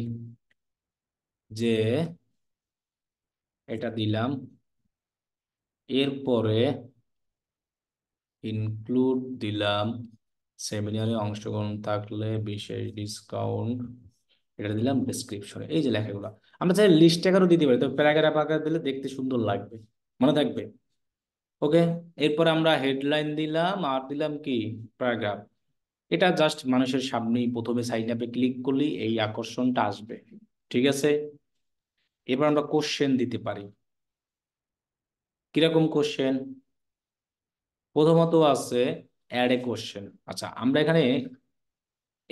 A: যে এটা দিলাম এরপরে ইনক্লুড দিলাম সেমিনারে অংশগ্রহণ থাকলে বিশেষ ডিসকাউন্ট এটা দিলাম ডিসক্রিপশনে এই যে লেখাগুলো আমরা চাই লিস্ট আকারও দিতে পারি তো প্যারাগ্রাফ আকার দিলে দেখতে সুন্দর লাগবে মনে থাকবে ওকে এরপর আমরা হেডলাইন দিলাম আর দিলাম কি প্যারাগ্রাফ এটা জাস্ট মানুষের সামনেই প্রথমে সাইন আপে ক্লিক করলেই এই আকর্ষণটা আসবে ঠিক আছে এবার আমরা কোশ্চেন দিতে পারি কিরকম কোশ্চেন প্রথমত আছে অ্যাড এ কোশ্চেন আচ্ছা আমরা এখানে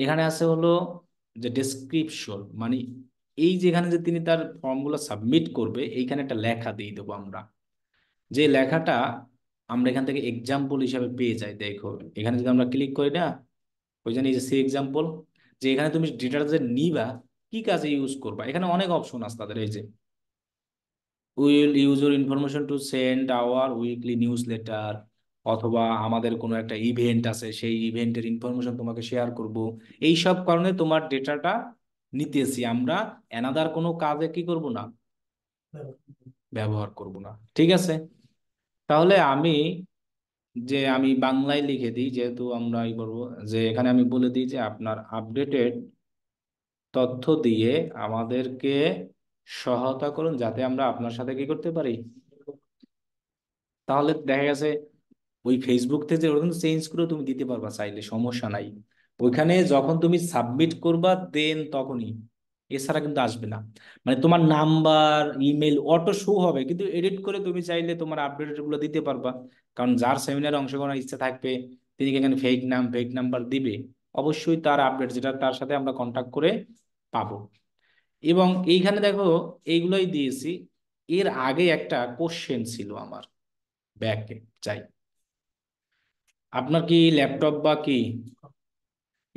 A: এখানে আছে হলো যে ডেসক্রিপশন মানে এই যেখানে যে তিনি তার ফর্মগুলো সাবমিট করবে এইখানে একটা লেখা দিয়ে দেবো আমরা যে লেখাটা আমরা এখান থেকে এক্সাম্পল হিসাবে পেয়ে যাই দেখো এখানে যদি আমরা ক্লিক করি না ওই জন্য এই যে সি এক্সাম্পল যে এখানে তুমি ডেটাটা যে নিবা কি কাজে ইউজ করবা এখানে অনেক অপশন আছে তাদের এই যে will use your information to send our weekly newsletter অথবা আমাদের কোনো একটা ইভেন্ট আছে সেই ইভেন্টের ইনফরমেশন তোমাকে শেয়ার করব এই সব কারণে তোমার ডেটাটা নিতেছি আমরা এনাদার কোনো কাজে কি করব না ব্যবহার করব না ঠিক আছে তাহলে আমি যে আমি বাংলায় লিখে দিই যেহেতু আমরা ই করবো যে এখানে আমি বলে দিই যে আপনার আপডেটেড তথ্য দিয়ে আমাদেরকে সহায়তা করুন যাতে আমরা আপনার সাথে কি করতে পারি তাহলে দেখা গেছে ওই ফেসবুক থেকে ওরকম চেঞ্জ করে তুমি দিতে পারবা চাইলে সমস্যা নাই ওইখানে যখন তুমি সাবমিট করবা দেন তখনই এছাড়া কিন্তু আসবে না মানে তোমার নাম্বার ইমেল অটো শো হবে কিন্তু এডিট করে তুমি চাইলে তোমার আপডেটগুলো দিতে পারবা কারণ যার সেমিনারে অংশগ্রহণের ইচ্ছা থাকবে তিনি এখানে ফেক নাম ফেক নাম্বার দিবে অবশ্যই তার আপডেট যেটা তার সাথে আমরা কন্ট্যাক্ট করে পাবো এবং এইখানে দেখো এইগুলোই দিয়েছি এর আগে একটা কোশ্চেন ছিল আমার ব্যাকে চাই আপনার কি ল্যাপটপ বা কি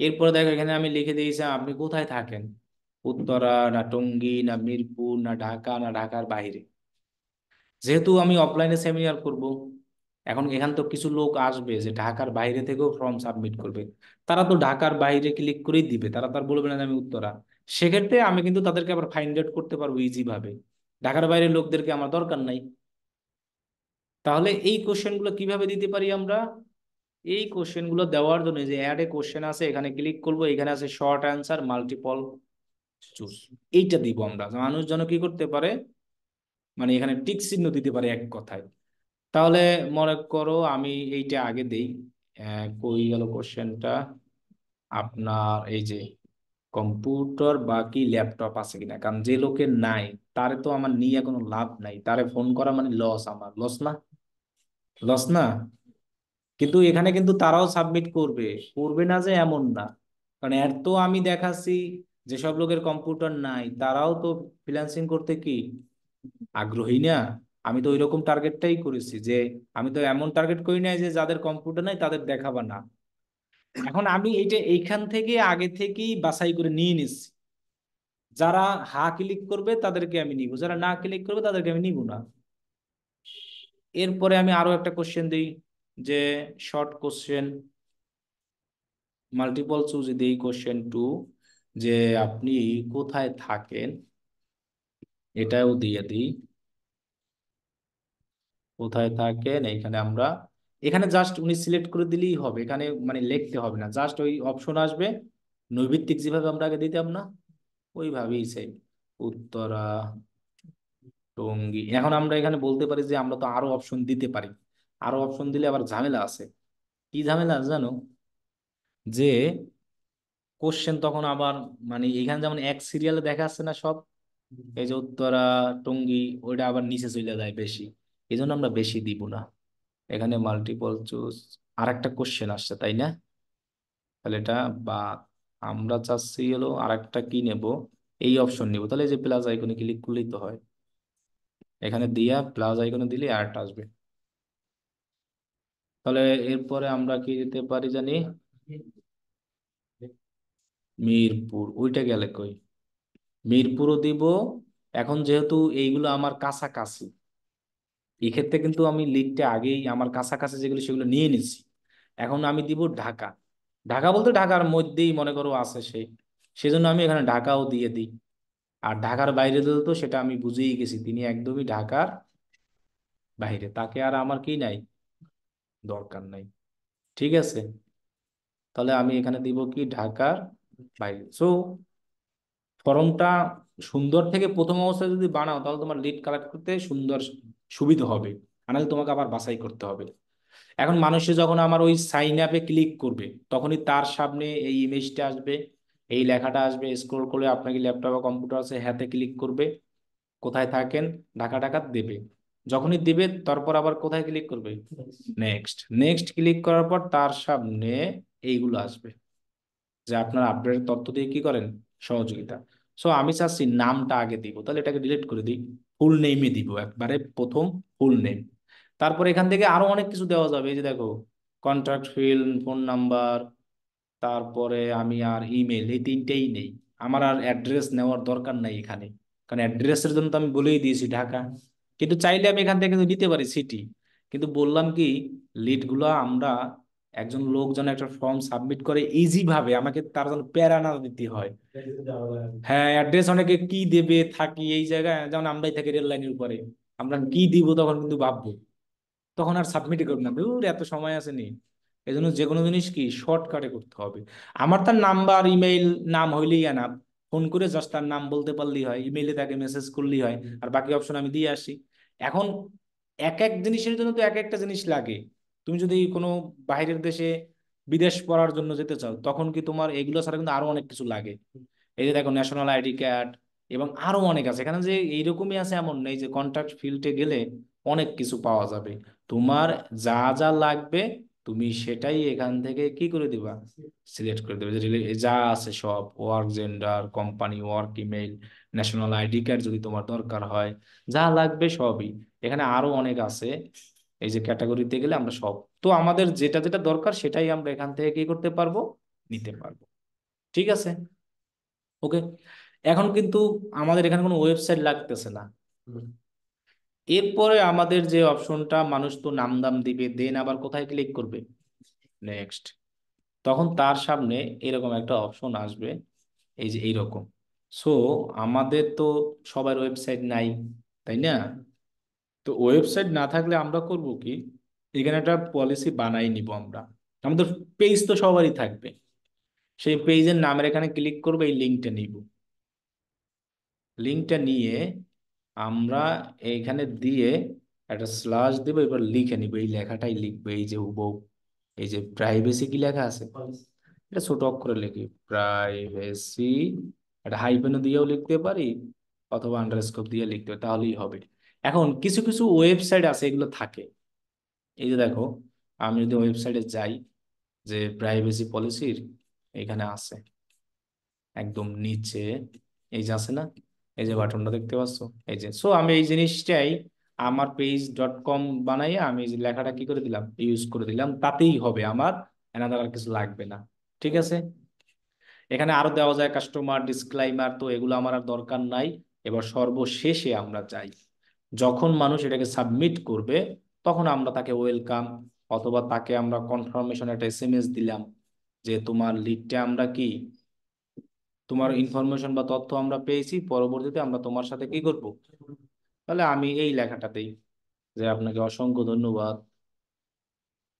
A: এরপরে দেখো এখানে আমি লিখে দিয়েছি আপনি কোথায় থাকেন উত্তরা না টঙ্গী না মিরপুর না ঢাকা না ঢাকার বাইরে যেহেতু আমি অফলাইনে সেমিনার করব এখন এখান তো কিছু লোক আসবে যে ঢাকার বাইরে থেকেও ফর্ম সাবমিট করবে তারা তো ঢাকার বাইরে ক্লিক করেই দিবে তারা তার বলবে না যে আমি উত্তরা সেক্ষেত্রে আমি কিন্তু তাদেরকে আবার ফাইন্ড আউট করতে পারবো ইজিভাবে ঢাকার বাইরের লোকদেরকে আমার দরকার নাই তাহলে এই কোশ্চেনগুলো কিভাবে দিতে পারি আমরা এই কোশ্চেনগুলো দেওয়ার জন্য যে অ্যাড এ কোশ্চেন আছে এখানে ক্লিক করবো এখানে আছে শর্ট অ্যান্সার মাল্টিপল চুজ এইটা দিব আমরা মানুষ যেন কি করতে পারে মানে এখানে টিক চিহ্ন দিতে পারে এক কথায় তাহলে মনে করো আমি এইটা আগে দেই কই গেল কোশ্চেনটা আপনার এই যে কম্পিউটার বা কি ল্যাপটপ আছে কিনা কারণ যে লোকের নাই তারে তো আমার নিয়ে কোনো লাভ নাই তারে ফোন করা মানে লস আমার লস না লস না কিন্তু এখানে কিন্তু তারাও সাবমিট করবে করবে না যে এমন না কারণ এর তো আমি দেখাচ্ছি যেসব লোকের কম্পিউটার নাই তারাও তো ফ্রিল্যান্সিং করতে কি আগ্রহী না আমি তো ওইরকম টার্গেটটাই করেছি যে আমি তো এমন টার্গেট করি নাই যে যাদের কম্পিউটার নাই তাদের দেখাবো না এখন আমি এইটা এইখান থেকে আগে থেকেই বাছাই করে নিয়ে নিচ্ছি যারা হা ক্লিক করবে তাদেরকে আমি নিব যারা না ক্লিক করবে তাদেরকে আমি নিব না এরপরে আমি আরো একটা কোশ্চেন দিই যে শর্ট কোশ্চেন মাল্টিপল চুজ দিই কোশ্চেন টু যে আপনি কোথায় থাকেন এটাও দিয়ে দিই কোথায় থাকেন এখানে আমরা এখানে জাস্ট উনি সিলেক্ট করে দিলেই হবে এখানে মানে লিখতে হবে না জাস্ট ওই অপশন আসবে নৈভিত্তিক যেভাবে আমরা আগে দিতাম না ওইভাবেই সেই উত্তরা টঙ্গী এখন আমরা এখানে বলতে পারি যে আমরা তো আরো অপশন দিতে পারি আরো অপশন দিলে আবার ঝামেলা আছে কি ঝামেলা জানো যে কোশ্চেন তখন আবার মানে এখানে যেমন এক সিরিয়ালে দেখা আসছে না সব এই যে উত্তরা টঙ্গি ওইটা আবার নিচে চলে যায় বেশি এই জন্য আমরা বেশি দিব না এখানে মাল্টিপল চুজ আর একটা কোশ্চেন আসছে তাই না তাহলে এটা বা আমরা চাচ্ছি হলো আর একটা কি নেব এই অপশন নেবো তাহলে এই যে প্লাস আইকনে ক্লিক করলেই তো হয় এখানে দিয়া প্লাস আইকনে দিলে আর্ট আসবে তাহলে এরপরে আমরা কি দিতে পারি জানি মিরপুর ওইটা গেলে কই মিরপুরও দিব এখন যেহেতু এইগুলো আমার কাছাকাছি এক্ষেত্রে কিন্তু আমি লিখতে আগেই আমার কাছাকাছি যেগুলো সেগুলো নিয়ে নিচ্ছি এখন আমি দিব ঢাকা ঢাকা বলতে ঢাকার মধ্যেই মনে করো আছে সেই সেজন্য আমি এখানে ঢাকাও দিয়ে দিই আর ঢাকার বাইরে দিলে তো সেটা আমি বুঝেই গেছি তিনি একদমই ঢাকার বাইরে তাকে আর আমার কি নাই দরকার নাই ঠিক আছে তাহলে আমি এখানে দিব কি ঢাকার বাইরে সো ফরমটা সুন্দর থেকে প্রথম অবস্থায় যদি বানাও তাহলে তোমার লিড কালেক্ট করতে সুন্দর সুবিধা হবে আনালে তোমাকে আবার বাছাই করতে হবে এখন মানুষে যখন আমার ওই সাইন আপে ক্লিক করবে তখনই তার সামনে এই ইমেজটা আসবে এই লেখাটা আসবে স্ক্রোল করে আপনাকে ল্যাপটপ বা কম্পিউটার আছে হাতে হ্যাঁ ক্লিক করবে কোথায় থাকেন ঢাকা ঢাকা দেবে যখনই দেবে তারপর আবার কোথায় ক্লিক করবে নেক্সট নেক্সট ক্লিক করার পর তার সামনে এইগুলো আসবে যে আপনার আপডেট তথ্য দিয়ে কি করেন সহযোগিতা সো আমি চাচ্ছি নামটা আগে দিব তাহলে এটাকে ডিলিট করে দিই ফুল নেইমে দিব একবারে প্রথম ফুল নেম তারপর এখান থেকে আরো অনেক কিছু দেওয়া যাবে এই যে দেখো কন্ট্রাক্ট ফিল্ড ফোন নাম্বার তারপরে আমি আর ইমেল এই তিনটেই নেই আমার আর অ্যাড্রেস নেওয়ার দরকার নাই এখানে কারণ অ্যাড্রেসের জন্য তো আমি বলেই দিয়েছি ঢাকা কিন্তু চাইলে আমি এখান থেকে কিন্তু নিতে পারি সিটি কিন্তু বললাম কি লিডগুলো আমরা একজন লোক যেন একটা ফর্ম সাবমিট করে ইজি ভাবে আমাকে তার যেন প্যারা না দিতে হয় হ্যাঁ অ্যাড্রেস অনেকে কি দেবে থাকি এই জায়গায় যেমন আমরাই থাকি রেল লাইনের উপরে আমরা কি দিব তখন কিন্তু ভাববো তখন আর সাবমিট করবো না ধুর এত সময় আসেনি এই জন্য যে কোনো জিনিস কি শর্টকাটে করতে হবে আমার তার নাম্বার ইমেইল নাম হইলেই আনা ফোন করে জাস্ট তার নাম বলতে পারলেই হয় ইমেইলে তাকে মেসেজ করলেই হয় আর বাকি অপশন আমি দিয়ে আসি এখন এক এক জিনিসের জন্য তো এক একটা জিনিস লাগে তুমি যদি কোনো বাইরের দেশে বিদেশ পড়ার জন্য যেতে চাও তখন কি তোমার এগুলো ছাড়া কিন্তু আরো অনেক কিছু লাগে এই যে দেখো ন্যাশনাল আইডি কার্ড এবং আরো অনেক আছে এখানে যে এইরকমই আছে এমন নেই যে কন্ট্রাক্ট ফিল্ডে গেলে অনেক কিছু পাওয়া যাবে তোমার যা যা লাগবে তুমি সেটাই এখান থেকে কি করে দিবা সিলেক্ট করে দেবে যা আছে সব work gender company work email national ID card যদি তোমার দরকার হয় যা লাগবে সবই এখানে আরো অনেক আছে এই যে ক্যাটাগরিতে গেলে আমরা সব তো আমাদের যেটা যেটা দরকার সেটাই আমরা এখান থেকে কি করতে পারবো নিতে পারবো ঠিক আছে ওকে এখন কিন্তু আমাদের এখানে কোনো ওয়েবসাইট লাগতেছে না এরপরে আমাদের যে অপশনটা মানুষ তো নাম দাম দিবে দেন আবার কোথায় ক্লিক করবে নেক্সট তখন তার সামনে এরকম একটা অপশন আসবে এই যে এইরকম সো আমাদের তো সবার ওয়েবসাইট নাই তাই না তো ওয়েবসাইট না থাকলে আমরা করব কি এখানে একটা পলিসি বানাই নিব আমরা আমাদের পেজ তো সবারই থাকবে সেই পেজের নামের এখানে ক্লিক করবো এই লিঙ্কটা নিব লিঙ্কটা নিয়ে আমরা এখানে দিয়ে একটা স্লাস দেবো এবার লিখে নিব এই লেখাটাই লিখবো এই যে উব এই যে প্রাইভেসি কি লেখা আছে এটা ছোট অক্ষরে লিখি প্রাইভেসি একটা হাইপেনও দিয়েও লিখতে পারি অথবা আন্ডারস্কোপ দিয়ে লিখতে পারি তাহলেই হবে এখন কিছু কিছু ওয়েবসাইট আছে এগুলো থাকে এই যে দেখো আমি যদি ওয়েবসাইটে যাই যে প্রাইভেসি পলিসির এখানে আছে একদম নিচে এই যে আছে না এই যে বাটনটা দেখতে পাচ্ছ এই যে সো আমি এই জিনিসটাই আমার পেজ ডট কম বানাইয়ে আমি যে লেখাটা কি করে দিলাম ইউজ করে দিলাম তাতেই হবে আমার এনাদার আর কিছু লাগবে না ঠিক আছে এখানে আরো দেওয়া যায় কাস্টমার ডিসক্লাইমার তো এগুলো আমার আর দরকার নাই এবার সর্বশেষে আমরা যাই যখন মানুষ এটাকে সাবমিট করবে তখন আমরা তাকে ওয়েলকাম অথবা তাকে আমরা কনফার্মেশন একটা এস দিলাম যে তোমার লিডটা আমরা কি তোমার ইনফরমেশন বা তথ্য আমরা পেয়েছি পরবর্তীতে আমরা তোমার সাথে কি করব তাহলে আমি এই লেখাটাতেই যে আপনাকে অসংখ্য ধন্যবাদ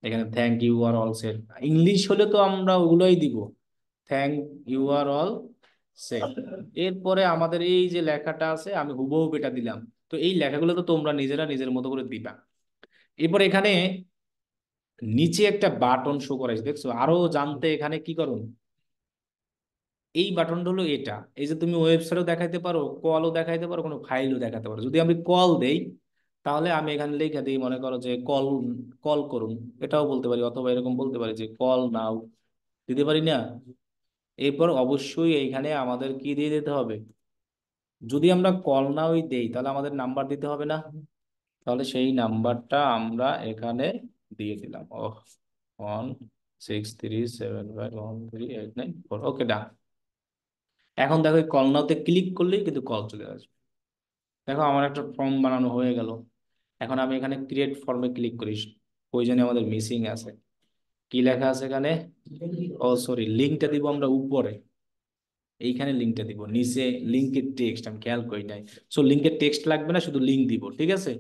A: এখানে thank you are all set English হলে তো আমরা ওগুলোই দিব thank you are all set এরপরে আমাদের এই যে লেখাটা আছে আমি হুবহু এটা দিলাম তো এই লেখাগুলো তো তোমরা নিজেরা নিজের মতো করে দিবা এরপর এখানে নিচে একটা বাটন শো করা দেখছো আরো জানতে এখানে কি করুন এই বাটনটা হলো এটা এই যে তুমি ওয়েবসাইটও দেখাইতে পারো কলও দেখাইতে পারো কোনো ফাইলও দেখাতে পারো যদি আমি কল দেই তাহলে আমি এখানে লেখা দিই মনে করো যে কল কল করুন এটাও বলতে পারি অথবা এরকম বলতে পারি যে কল নাও দিতে পারি না এরপর অবশ্যই এইখানে আমাদের কি দিয়ে দিতে হবে যদি আমরা কল নাওই দেই তাহলে আমাদের নাম্বার দিতে হবে না তাহলে সেই নাম্বারটা আমরা এখানে দিয়ে দিলাম oh one six three seven five one three eight nine four okay done এখন দেখো কল নাওতে ক্লিক করলেই কিন্তু কল চলে আসবে দেখো আমার একটা ফর্ম বানানো হয়ে গেল এখন আমি এখানে ক্রিয়েট ফর্মে ক্লিক ওই প্রয়োজনে আমাদের মিসিং আছে কি লেখা আছে এখানে ও সরি লিঙ্কটা দিব আমরা উপরে এইখানে লিঙ্কটা দিব নিচে লিঙ্কের টেক্সট আমি খেয়াল করি নাই সো লিঙ্কের টেক্সট লাগবে না শুধু লিঙ্ক দিব ঠিক আছে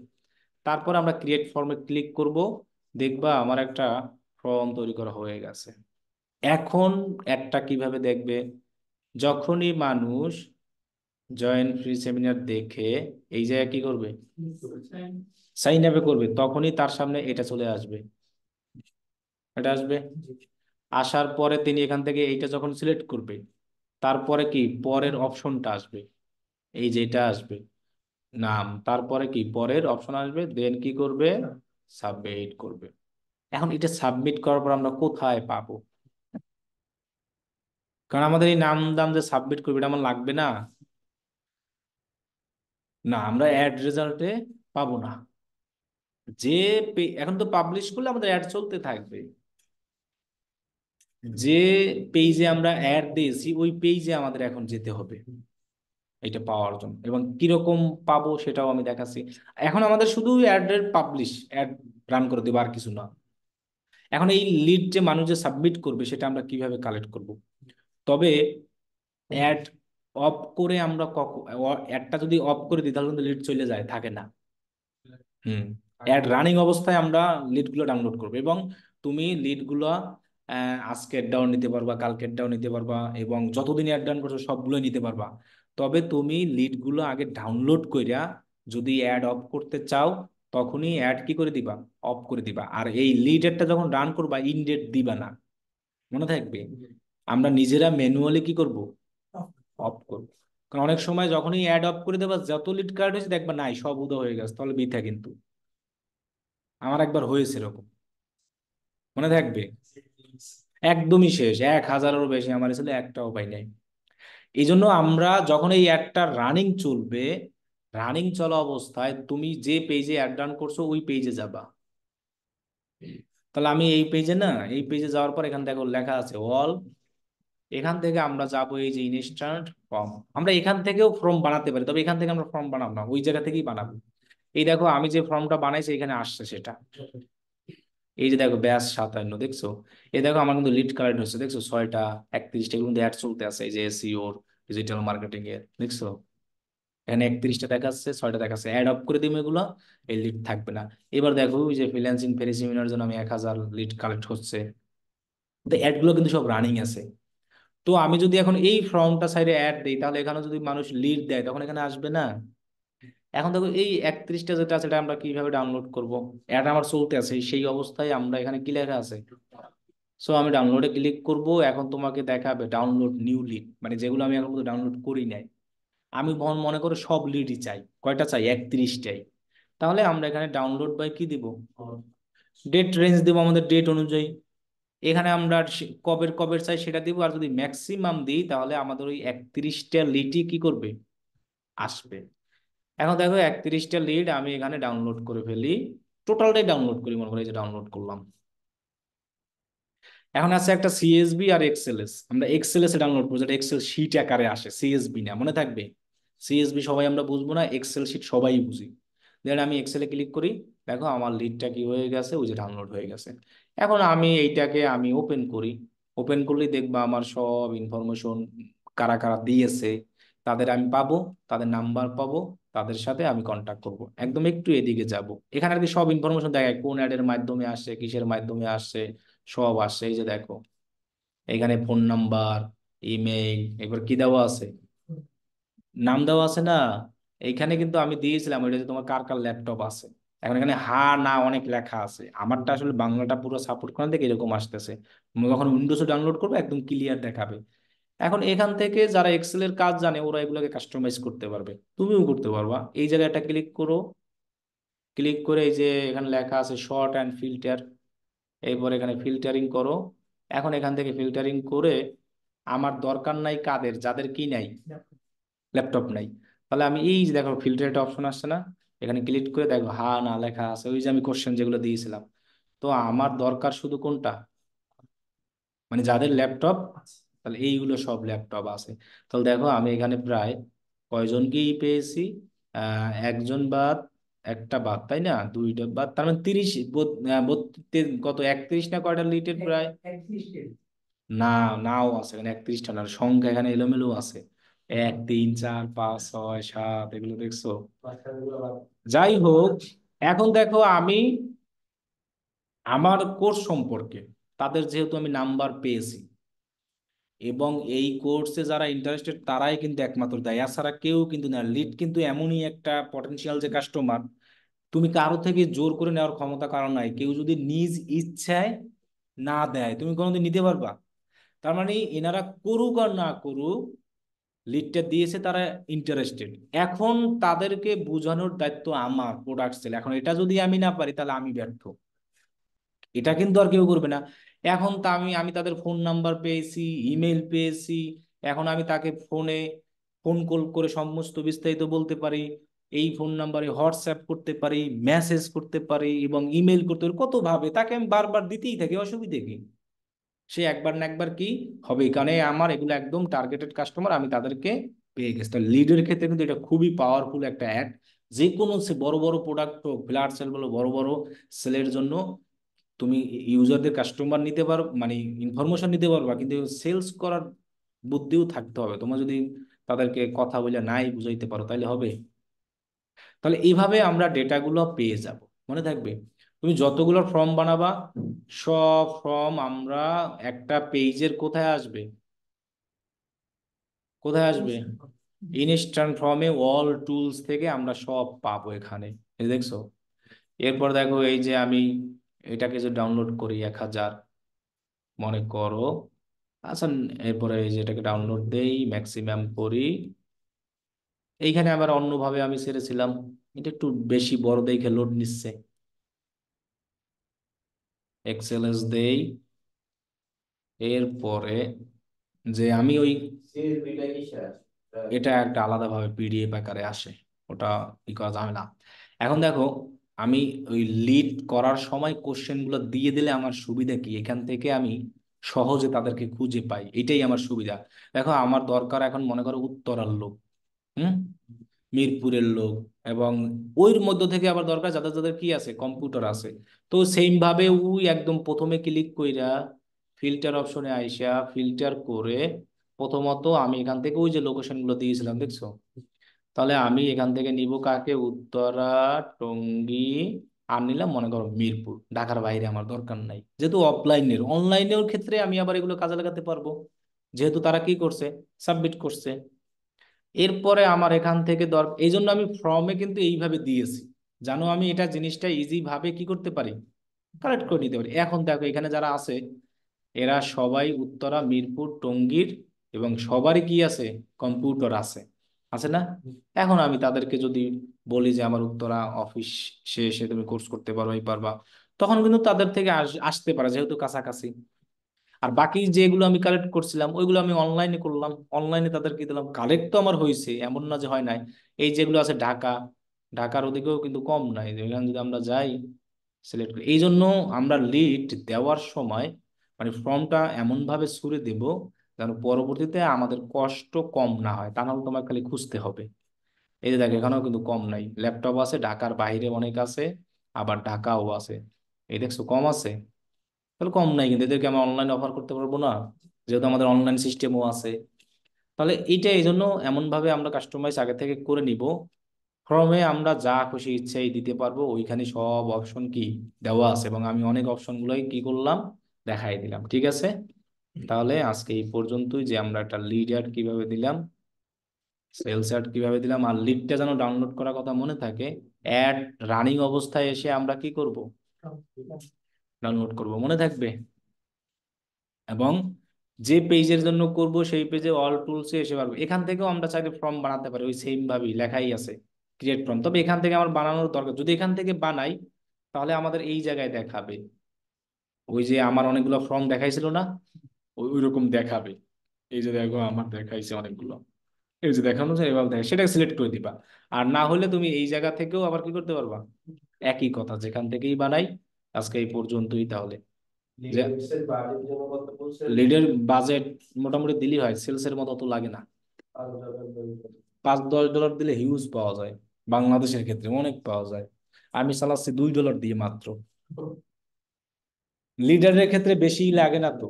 A: তারপর আমরা ক্রিয়েট ফর্মে ক্লিক করব দেখবা আমার একটা ফর্ম তৈরি করা হয়ে গেছে এখন একটা কিভাবে দেখবে যখনই মানুষ জয়েন ফ্রি সেমিনার দেখে এই জায়গায় কি করবে সাইন আপে করবে তখনই তার সামনে এটা চলে আসবে এটা আসবে আসার পরে তিনি এখান থেকে এইটা যখন সিলেক্ট করবে তারপরে কি পরের অপশনটা আসবে এই যেটা আসবে নাম তারপরে কি পরের অপশন আসবে দেন কি করবে সাবমিট করবে এখন এটা সাবমিট করার পর আমরা কোথায় পাবো কারণ আমাদের এই নাম দাম যে সাবমিট করবে এটা আমার লাগবে না না আমরা অ্যাড রেজাল্টে পাবো না যে এখন তো পাবলিশ করলে আমাদের অ্যাড চলতে থাকবে যে পেজে আমরা অ্যাড দিয়েছি ওই পেজে আমাদের এখন যেতে হবে এটা পাওয়ার জন্য এবং কিরকম পাবো সেটাও আমি দেখাচ্ছি এখন আমাদের শুধু অ্যাডের পাবলিশ অ্যাড রান করে দেবো আর কিছু না এখন এই লিড যে মানুষ যে সাবমিট করবে সেটা আমরা কিভাবে কালেক্ট করব তবে অ্যাড অফ করে আমরা অ্যাডটা যদি অফ করে দিই তাহলে কিন্তু লিড চলে যায় থাকে না হুম অ্যাড রানিং অবস্থায় আমরা লিডগুলো ডাউনলোড করবো এবং তুমি লিডগুলো আজকের ডাউন নিতে পারবা কালকের ডাউন নিতে পারবা এবং যতদিন অ্যাড ডাউন করছো সবগুলোই নিতে পারবা তবে তুমি লিডগুলো আগে ডাউনলোড করিয়া যদি অ্যাড অফ করতে চাও তখনই অ্যাড কি করে দিবা অফ করে দিবা আর এই লিডেরটা যখন রান করবা ইন ডেট দিবা না মনে থাকবে আমরা নিজেরা ম্যানুয়ালি কি করব অফ করব কারণ অনেক সময় যখনই অ্যাড অফ করে দেবা যত লিড কার্ড হয়েছে দেখবা নাই সব উদা হয়ে গেছে তাহলে বিথা কিন্তু আমার একবার হয়েছে এরকম মনে থাকবে একদমই শেষ এক হাজারেরও বেশি আমার ছিল একটাও পাই নাই এই জন্য আমরা যখন এই একটা রানিং চলবে রানিং চলা অবস্থায় তুমি যে পেজে অ্যাড রান করছো ওই পেজে যাবা তাহলে আমি এই পেজে না এই পেজে যাওয়ার পর এখান থেকে লেখা আছে অল এখান থেকে আমরা যাব এই যে ইনস্ট্যান্ট ফর্ম আমরা এখান থেকেও ফর্ম বানাতে পারি তবে এখান থেকে আমরা ফর্ম বানাবো না ওই জায়গা থেকেই বানাবো এই দেখো আমি যে ফর্মটা বানাইছি এখানে আসছে সেটা এই যে দেখো ব্যাস সাতান্ন দেখছো এ দেখো আমার কিন্তু লিড কারেন্ট হচ্ছে দেখছো ছয়টা একত্রিশটা কিন্তু অ্যাড চলতে আছে এই যে এসিওর ডিজিটাল মার্কেটিং এর দেখছো এখানে একত্রিশটা দেখাচ্ছে ছয়টা দেখাচ্ছে অ্যাড অফ করে দিব এগুলো এই লিড থাকবে না এবার দেখো ওই যে ফ্রিল্যান্সিং সেমিনার জন্য আমি এক হাজার লিড কালেক্ট হচ্ছে তো গুলো কিন্তু সব রানিং আছে তো আমি যদি এখন এই ফর্মটা সাইডে অ্যাড দিই তাহলে এখানে যদি মানুষ লিড দেয় তখন এখানে আসবে না এখন দেখো এই একত্রিশটা যেটা আছে আমরা কিভাবে ডাউনলোড করব এটা আমার চলতে আছে সেই অবস্থায় আমরা এখানে কি লেখা আছে সো আমি ডাউনলোডে ক্লিক করব এখন তোমাকে দেখাবে ডাউনলোড নিউ লিড মানে যেগুলো আমি এখন ডাউনলোড করি নাই আমি মনে করে সব লিডই চাই কয়টা চাই একত্রিশটাই তাহলে আমরা এখানে ডাউনলোড বাই কি দিব ডেট রেঞ্জ দিব আমাদের ডেট অনুযায়ী এখানে আমরা কবের কবের চাই সেটা দিব আর যদি ম্যাক্সিমাম দিই তাহলে আমাদের ওই একত্রিশটা লিডই কি করবে আসবে এখন দেখো একত্রিশটা লিড আমি এখানে ডাউনলোড করে ফেলি টোটালটাই ডাউনলোড করি মনে করি যে ডাউনলোড করলাম এখন আছে একটা সিএসবি আর এক্সেলএস আমরা এক্সেলএস এ ডাউনলোড করবো যেটা এক্সেল শিট আকারে আসে সিএসবি না মনে থাকবে সিএসবি সবাই আমরা বুঝবো না এক্সেল শিট সবাই বুঝি দেন আমি এক্সেলে ক্লিক করি দেখো আমার লিডটা কি হয়ে গেছে ওই যে ডাউনলোড হয়ে গেছে এখন আমি এইটাকে আমি ওপেন করি ওপেন করলেই দেখবা আমার সব ইনফরমেশন কারা কারা দিয়েছে তাদের আমি পাবো তাদের নাম্বার পাবো তাদের সাথে আমি কন্ট্যাক্ট করব একদম একটু এদিকে যাব এখানে আর কি সব ইনফরমেশন দেখায় কোন অ্যাডের মাধ্যমে আসছে কিসের মাধ্যমে আসছে সব আসছে এই যে দেখো এখানে ফোন নাম্বার ইমেইল এবার কি দেওয়া আছে নাম দেওয়া আছে না এখানে কিন্তু আমি দিয়েছিলাম ওইটা যে তোমার কার কার ল্যাপটপ আছে এখন এখানে হা না অনেক লেখা আছে আমারটা আসলে বাংলাটা পুরো সাপোর্ট করে দেখে এরকম আসতেছে যখন উইন্ডোজ ডাউনলোড করবো একদম ক্লিয়ার দেখাবে এখন এখান থেকে যারা এক্সেলের কাজ জানে ওরা এগুলোকে কাস্টমাইজ করতে পারবে তুমিও করতে পারবা এই জায়গাটা ক্লিক করো ক্লিক করে এই যে এখানে লেখা আছে শর্ট অ্যান্ড ফিল্টার এরপর এখানে ফিল্টারিং করো এখন এখান থেকে ফিল্টারিং করে আমার দরকার নাই কাদের যাদের কি নাই ল্যাপটপ নাই তাহলে আমি এই যে দেখো ফিল্টারটা একটা অপশন আসছে না এখানে ক্লিক করে দেখো হা না লেখা আছে ওই যে আমি কোশ্চেন যেগুলো দিয়েছিলাম তো আমার দরকার শুধু কোনটা মানে যাদের ল্যাপটপ তাহলে এইগুলো সব ল্যাপটপ আছে তাহলে দেখো আমি এখানে প্রায় কয়জনকেই পেয়েছি একজন বাদ একটা বাদ তাই না দুইটা বাদ তার মানে তিরিশ কত একত্রিশ না কয়টা লিটের প্রায় না নাও আছে এখানে একত্রিশটা না সংখ্যা এখানে এলোমেলো আছে এক তিন চার পাঁচ ছয় সাত এগুলো দেখছো যাই হোক এখন দেখো আমি আমার কোর্স সম্পর্কে তাদের যেহেতু আমি নাম্বার পেয়েছি এবং এই কোর্সে যারা ইন্টারেস্টেড তারাই কিন্তু একমাত্র দেয় এছাড়া কেউ কিন্তু না লিড কিন্তু এমনই একটা পটেনশিয়াল যে কাস্টমার তুমি কারো থেকে জোর করে নেওয়ার ক্ষমতা কারণ নাই কেউ যদি নিজ ইচ্ছায় না দেয় তুমি কোনোদিন নিতে পারবা তার মানে এনারা করুক আর না করুক লিডটা দিয়েছে তারা ইন্টারেস্টেড এখন তাদেরকে বোঝানোর দায়িত্ব আমার প্রোডাক্ট সেল এখন এটা যদি আমি না পারি তাহলে আমি ব্যর্থ এটা কিন্তু আর কেউ করবে না এখন তা আমি আমি তাদের ফোন নাম্বার পেয়েছি ইমেল পেয়েছি এখন আমি তাকে ফোনে ফোন কল করে সমস্ত বিস্তারিত বলতে পারি এই ফোন নাম্বারে হোয়াটসঅ্যাপ করতে পারি মেসেজ করতে পারি এবং ইমেল করতে পারি কতভাবে তাকে আমি বারবার দিতেই থাকি অসুবিধে কি সে একবার না একবার কি হবে কারণে আমার এগুলো একদম টার্গেটেড কাস্টমার আমি তাদেরকে পেয়ে গেছি তার লিডের ক্ষেত্রে কিন্তু এটা খুবই পাওয়ারফুল একটা অ্যাড যে কোনো সে বড় বড় প্রোডাক্ট হোক ফ্ল্যাট সেল বলো বড় বড় সেলের জন্য তুমি ইউজারদের কাস্টমার নিতে পারো মানে ইনফরমেশন নিতে পারবা কিন্তু সেলস করার বুদ্ধিও থাকতে হবে তোমার যদি তাদেরকে কথা বলে নাই বুঝাইতে পারো তাহলে হবে তাহলে এইভাবে আমরা ডেটাগুলো পেয়ে যাব মনে থাকবে তুমি যতগুলো ফর্ম বানাবা সব ফর্ম আমরা একটা পেজের কোথায় আসবে কোথায় আসবে ইনস্ট্যান্ট ফর্মে অল টুলস থেকে আমরা সব পাবো এখানে দেখছো এরপর দেখো এই যে আমি এটাকে যে ডাউনলোড করি এক হাজার মনে করো আচ্ছা এরপরে এই যে এটাকে ডাউনলোড দেই ম্যাক্সিমাম করি এইখানে আবার অন্যভাবে আমি ছেড়েছিলাম এটা একটু বেশি বড় দেখে লোড নিচ্ছে এক্সেলেন্স দেই এরপরে যে আমি ওই এটা একটা আলাদাভাবে পিডিএফ আকারে আসে ওটা ই করা যাবে না এখন দেখো আমি ওই লিড করার সময় কোশ্চেনগুলো দিয়ে দিলে আমার সুবিধা কি এখান থেকে আমি সহজে তাদেরকে খুঁজে পাই এটাই আমার সুবিধা দেখো আমার দরকার এখন মনে করো উত্তরার লোক হুম মিরপুরের লোক এবং ওইর মধ্য থেকে আবার দরকার যাদের যাদের কি আছে কম্পিউটার আছে তো সেম ভাবে ওই একদম প্রথমে ক্লিক কইরা ফিল্টার অপশনে আইসা ফিল্টার করে প্রথমত আমি এখান থেকে ওই যে লোকেশনগুলো দিয়েছিলাম দেখছো তাহলে আমি এখান থেকে নিব কাকে উত্তরা টঙ্গী আর নিলাম মনে করো মিরপুর ঢাকার বাইরে আমার দরকার নাই যেহেতু অফলাইনের অনলাইনের ক্ষেত্রে আমি আবার এগুলো কাজে লাগাতে পারবো যেহেতু তারা কি করছে সাবমিট করছে এরপরে আমার এখান থেকে দর এই জন্য আমি ফর্মে কিন্তু এইভাবে দিয়েছি জানো আমি এটা জিনিসটা ইজি ভাবে কি করতে পারি কালেক্ট করে নিতে পারি এখন দেখো এখানে যারা আছে এরা সবাই উত্তরা মিরপুর টঙ্গীর এবং সবারই কি আছে কম্পিউটার আছে আছে না এখন আমি তাদেরকে যদি বলি যে আমার উত্তরা অফিস শেষে তুমি কোর্স করতে পারো এই পারবা তখন কিন্তু তাদের থেকে আসতে পারে যেহেতু কাছাকাছি আর বাকি যেগুলো আমি কালেক্ট করছিলাম ওইগুলো আমি অনলাইনে করলাম অনলাইনে তাদেরকে দিলাম কালেক্ট তো আমার হয়েছে এমন না যে হয় নাই এই যেগুলো আছে ঢাকা ঢাকার ওদিকেও কিন্তু কম নাই এখানে যদি আমরা যাই সিলেক্ট করি এই জন্য আমরা লিড দেওয়ার সময় মানে ফর্মটা এমনভাবে ছুড়ে দেব যেন পরবর্তীতে আমাদের কষ্ট কম না হয় তা নাহলে তোমার খালি খুঁজতে হবে এই যে দেখো এখানেও কিন্তু কম নাই ল্যাপটপ আছে ঢাকার বাইরে অনেক আছে আবার ঢাকাও আছে এই দেখছো কম আছে তাহলে কম নাই কিন্তু এদেরকে আমরা অনলাইন অফার করতে পারবো না যেহেতু আমাদের অনলাইন সিস্টেমও আছে তাহলে এইটা এই জন্য এমনভাবে আমরা কাস্টমাইজ আগে থেকে করে নিব ফর্মে আমরা যা খুশি ইচ্ছাই দিতে পারবো ওইখানে সব অপশন কি দেওয়া আছে এবং আমি অনেক অপশনগুলোই কি করলাম দেখাই দিলাম ঠিক আছে তাহলে আজকে এই পর্যন্তই যে আমরা একটা লিড অ্যাড কিভাবে দিলাম সেলস অ্যাড কিভাবে দিলাম আর লিডটা যেন ডাউনলোড করার কথা মনে থাকে অ্যাড রানিং অবস্থায় এসে আমরা কি করব ডাউনলোড করব মনে থাকবে এবং যে পেজের জন্য করব সেই পেজে অল টুলসে এসে পারবো এখান থেকেও আমরা চাইলে ফর্ম বানাতে পারি ওই সেম ভাবেই লেখাই আছে ক্রিয়েট ফর্ম তবে এখান থেকে আমার বানানোর দরকার যদি এখান থেকে বানাই তাহলে আমাদের এই জায়গায় দেখাবে ওই যে আমার অনেকগুলো ফর্ম দেখাইছিল না ওইরকম দেখাবে এই যে দেখো আমার দেখাইছে অনেকগুলো এই যে দেখানো যায় এভাবে দেখে সেটাকে সিলেক্ট করে দিবা আর না হলে তুমি এই জায়গা থেকেও আবার কি করতে পারবা একই কথা যেখান থেকেই বানাই আজকে এই পর্যন্তই তাহলে লিডের বাজেট মোটামুটি দিলেই হয় সেলস এর মতো অত লাগে না পাঁচ দশ ডলার দিলে হিউজ পাওয়া যায় বাংলাদেশের ক্ষেত্রে অনেক পাওয়া যায় আমি চালাচ্ছি দুই ডলার দিয়ে মাত্র লিডারের ক্ষেত্রে বেশি লাগে না তো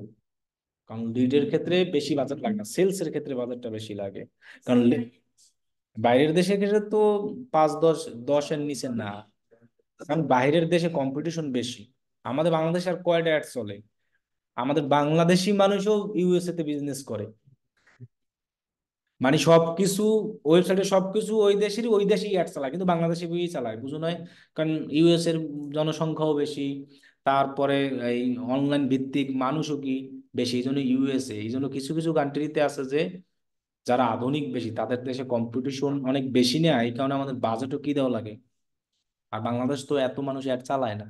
A: কারণ লিডের ক্ষেত্রে বেশি বাজেট লাগে না এর ক্ষেত্রে বাজেটটা বেশি লাগে কারণ বাইরের দেশের ক্ষেত্রে তো পাঁচ দশ দশের নিচে না কারণ বাইরের দেশে কম্পিটিশন বেশি আমাদের বাংলাদেশে আর কয়েড অ্যাড চলে আমাদের বাংলাদেশি মানুষও ইউএসএ তে বিজনেস করে মানে সবকিছু ওয়েবসাইটে সবকিছু ওই দেশেরই ওই দেশেই অ্যাড চালায় কিন্তু বাংলাদেশে বই চালায় বুঝো নয় কারণ ইউএস এর জনসংখ্যাও বেশি তারপরে এই অনলাইন ভিত্তিক মানুষও কি বেশি এই জন্য ইউএসএ এই জন্য কিছু কিছু কান্ট্রিতে আছে যে যারা আধুনিক বেশি তাদের দেশে কম্পিটিশন অনেক বেশি নেয় এই কারণে আমাদের বাজেটও কি দেওয়া লাগে আর বাংলাদেশ তো এত মানুষ এক চালায় না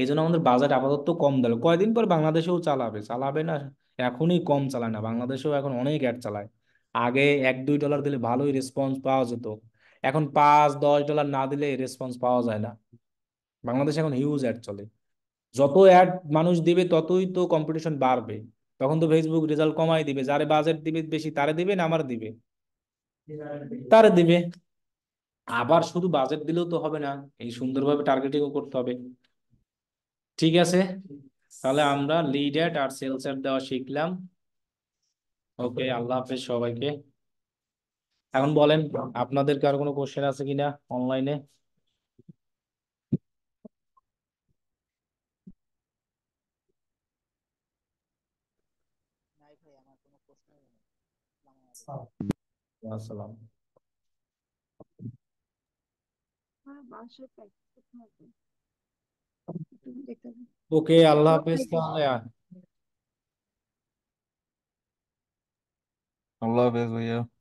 A: এই জন্য আমাদের বাজেট আপাতত কম দেয় কয়দিন পর বাংলাদেশেও চালাবে চালাবে না এখনই কম চালায় না বাংলাদেশেও এখন অনেক অ্যাড চালায় আগে এক দুই ডলার দিলে ভালোই রেসপন্স পাওয়া যেত এখন পাঁচ দশ ডলার না দিলে রেসপন্স পাওয়া যায় না বাংলাদেশে এখন হিউজ অ্যাড চলে যত অ্যাড মানুষ দিবে ততই তো কম্পিটিশন বাড়বে তখন তো ফেসবুক রেজাল্ট কমাই দিবে যারে বাজেট দিবে বেশি তারে দিবে না আমার দিবে তারে দিবে আবার শুধু বাজেট দিলেও তো হবে না এই সুন্দরভাবে টার্গেটিংও করতে হবে ঠিক আছে তাহলে আমরা লিড অ্যাড আর সেলস অ্যাড দেওয়া শিখলাম ওকে আল্লাহ হাফেজ সবাইকে এখন বলেন আপনাদের কার কোনো কোশ্চেন আছে কিনা অনলাইনে Assalam. Okay, Allah is Allah is with you.